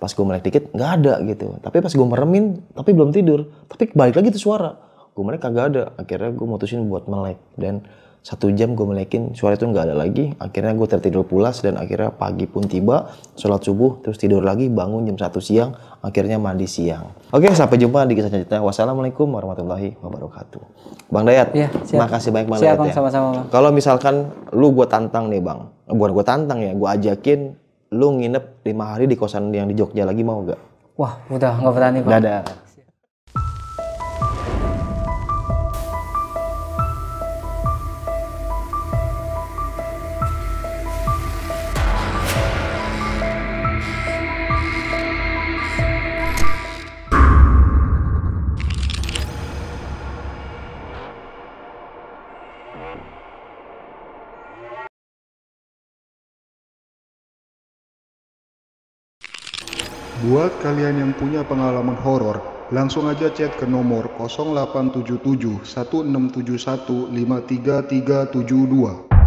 [SPEAKER 2] Pas gue melek dikit gak ada gitu. Tapi pas gue meremin, tapi belum tidur. Tapi balik lagi tuh suara. Gue melek kagak ada. Akhirnya gue mutusin buat melek dan satu jam gue melekin suara itu nggak ada lagi akhirnya gue tertidur pulas dan akhirnya pagi pun tiba sholat subuh terus tidur lagi bangun jam satu siang akhirnya mandi siang oke sampai jumpa di kisah selanjutnya wassalamualaikum warahmatullahi wabarakatuh bang Dayat ya, siap. makasih banyak bang Dayat ya sama-sama kalau misalkan lu gue tantang nih bang bukan gue tantang ya gue ajakin lu nginep lima hari di kosan yang di Jogja lagi mau gak?
[SPEAKER 1] Wah, udah nggak berani bang.
[SPEAKER 2] Dadah. kalian yang punya pengalaman horor, langsung aja chat ke nomor 0877 1671 53372.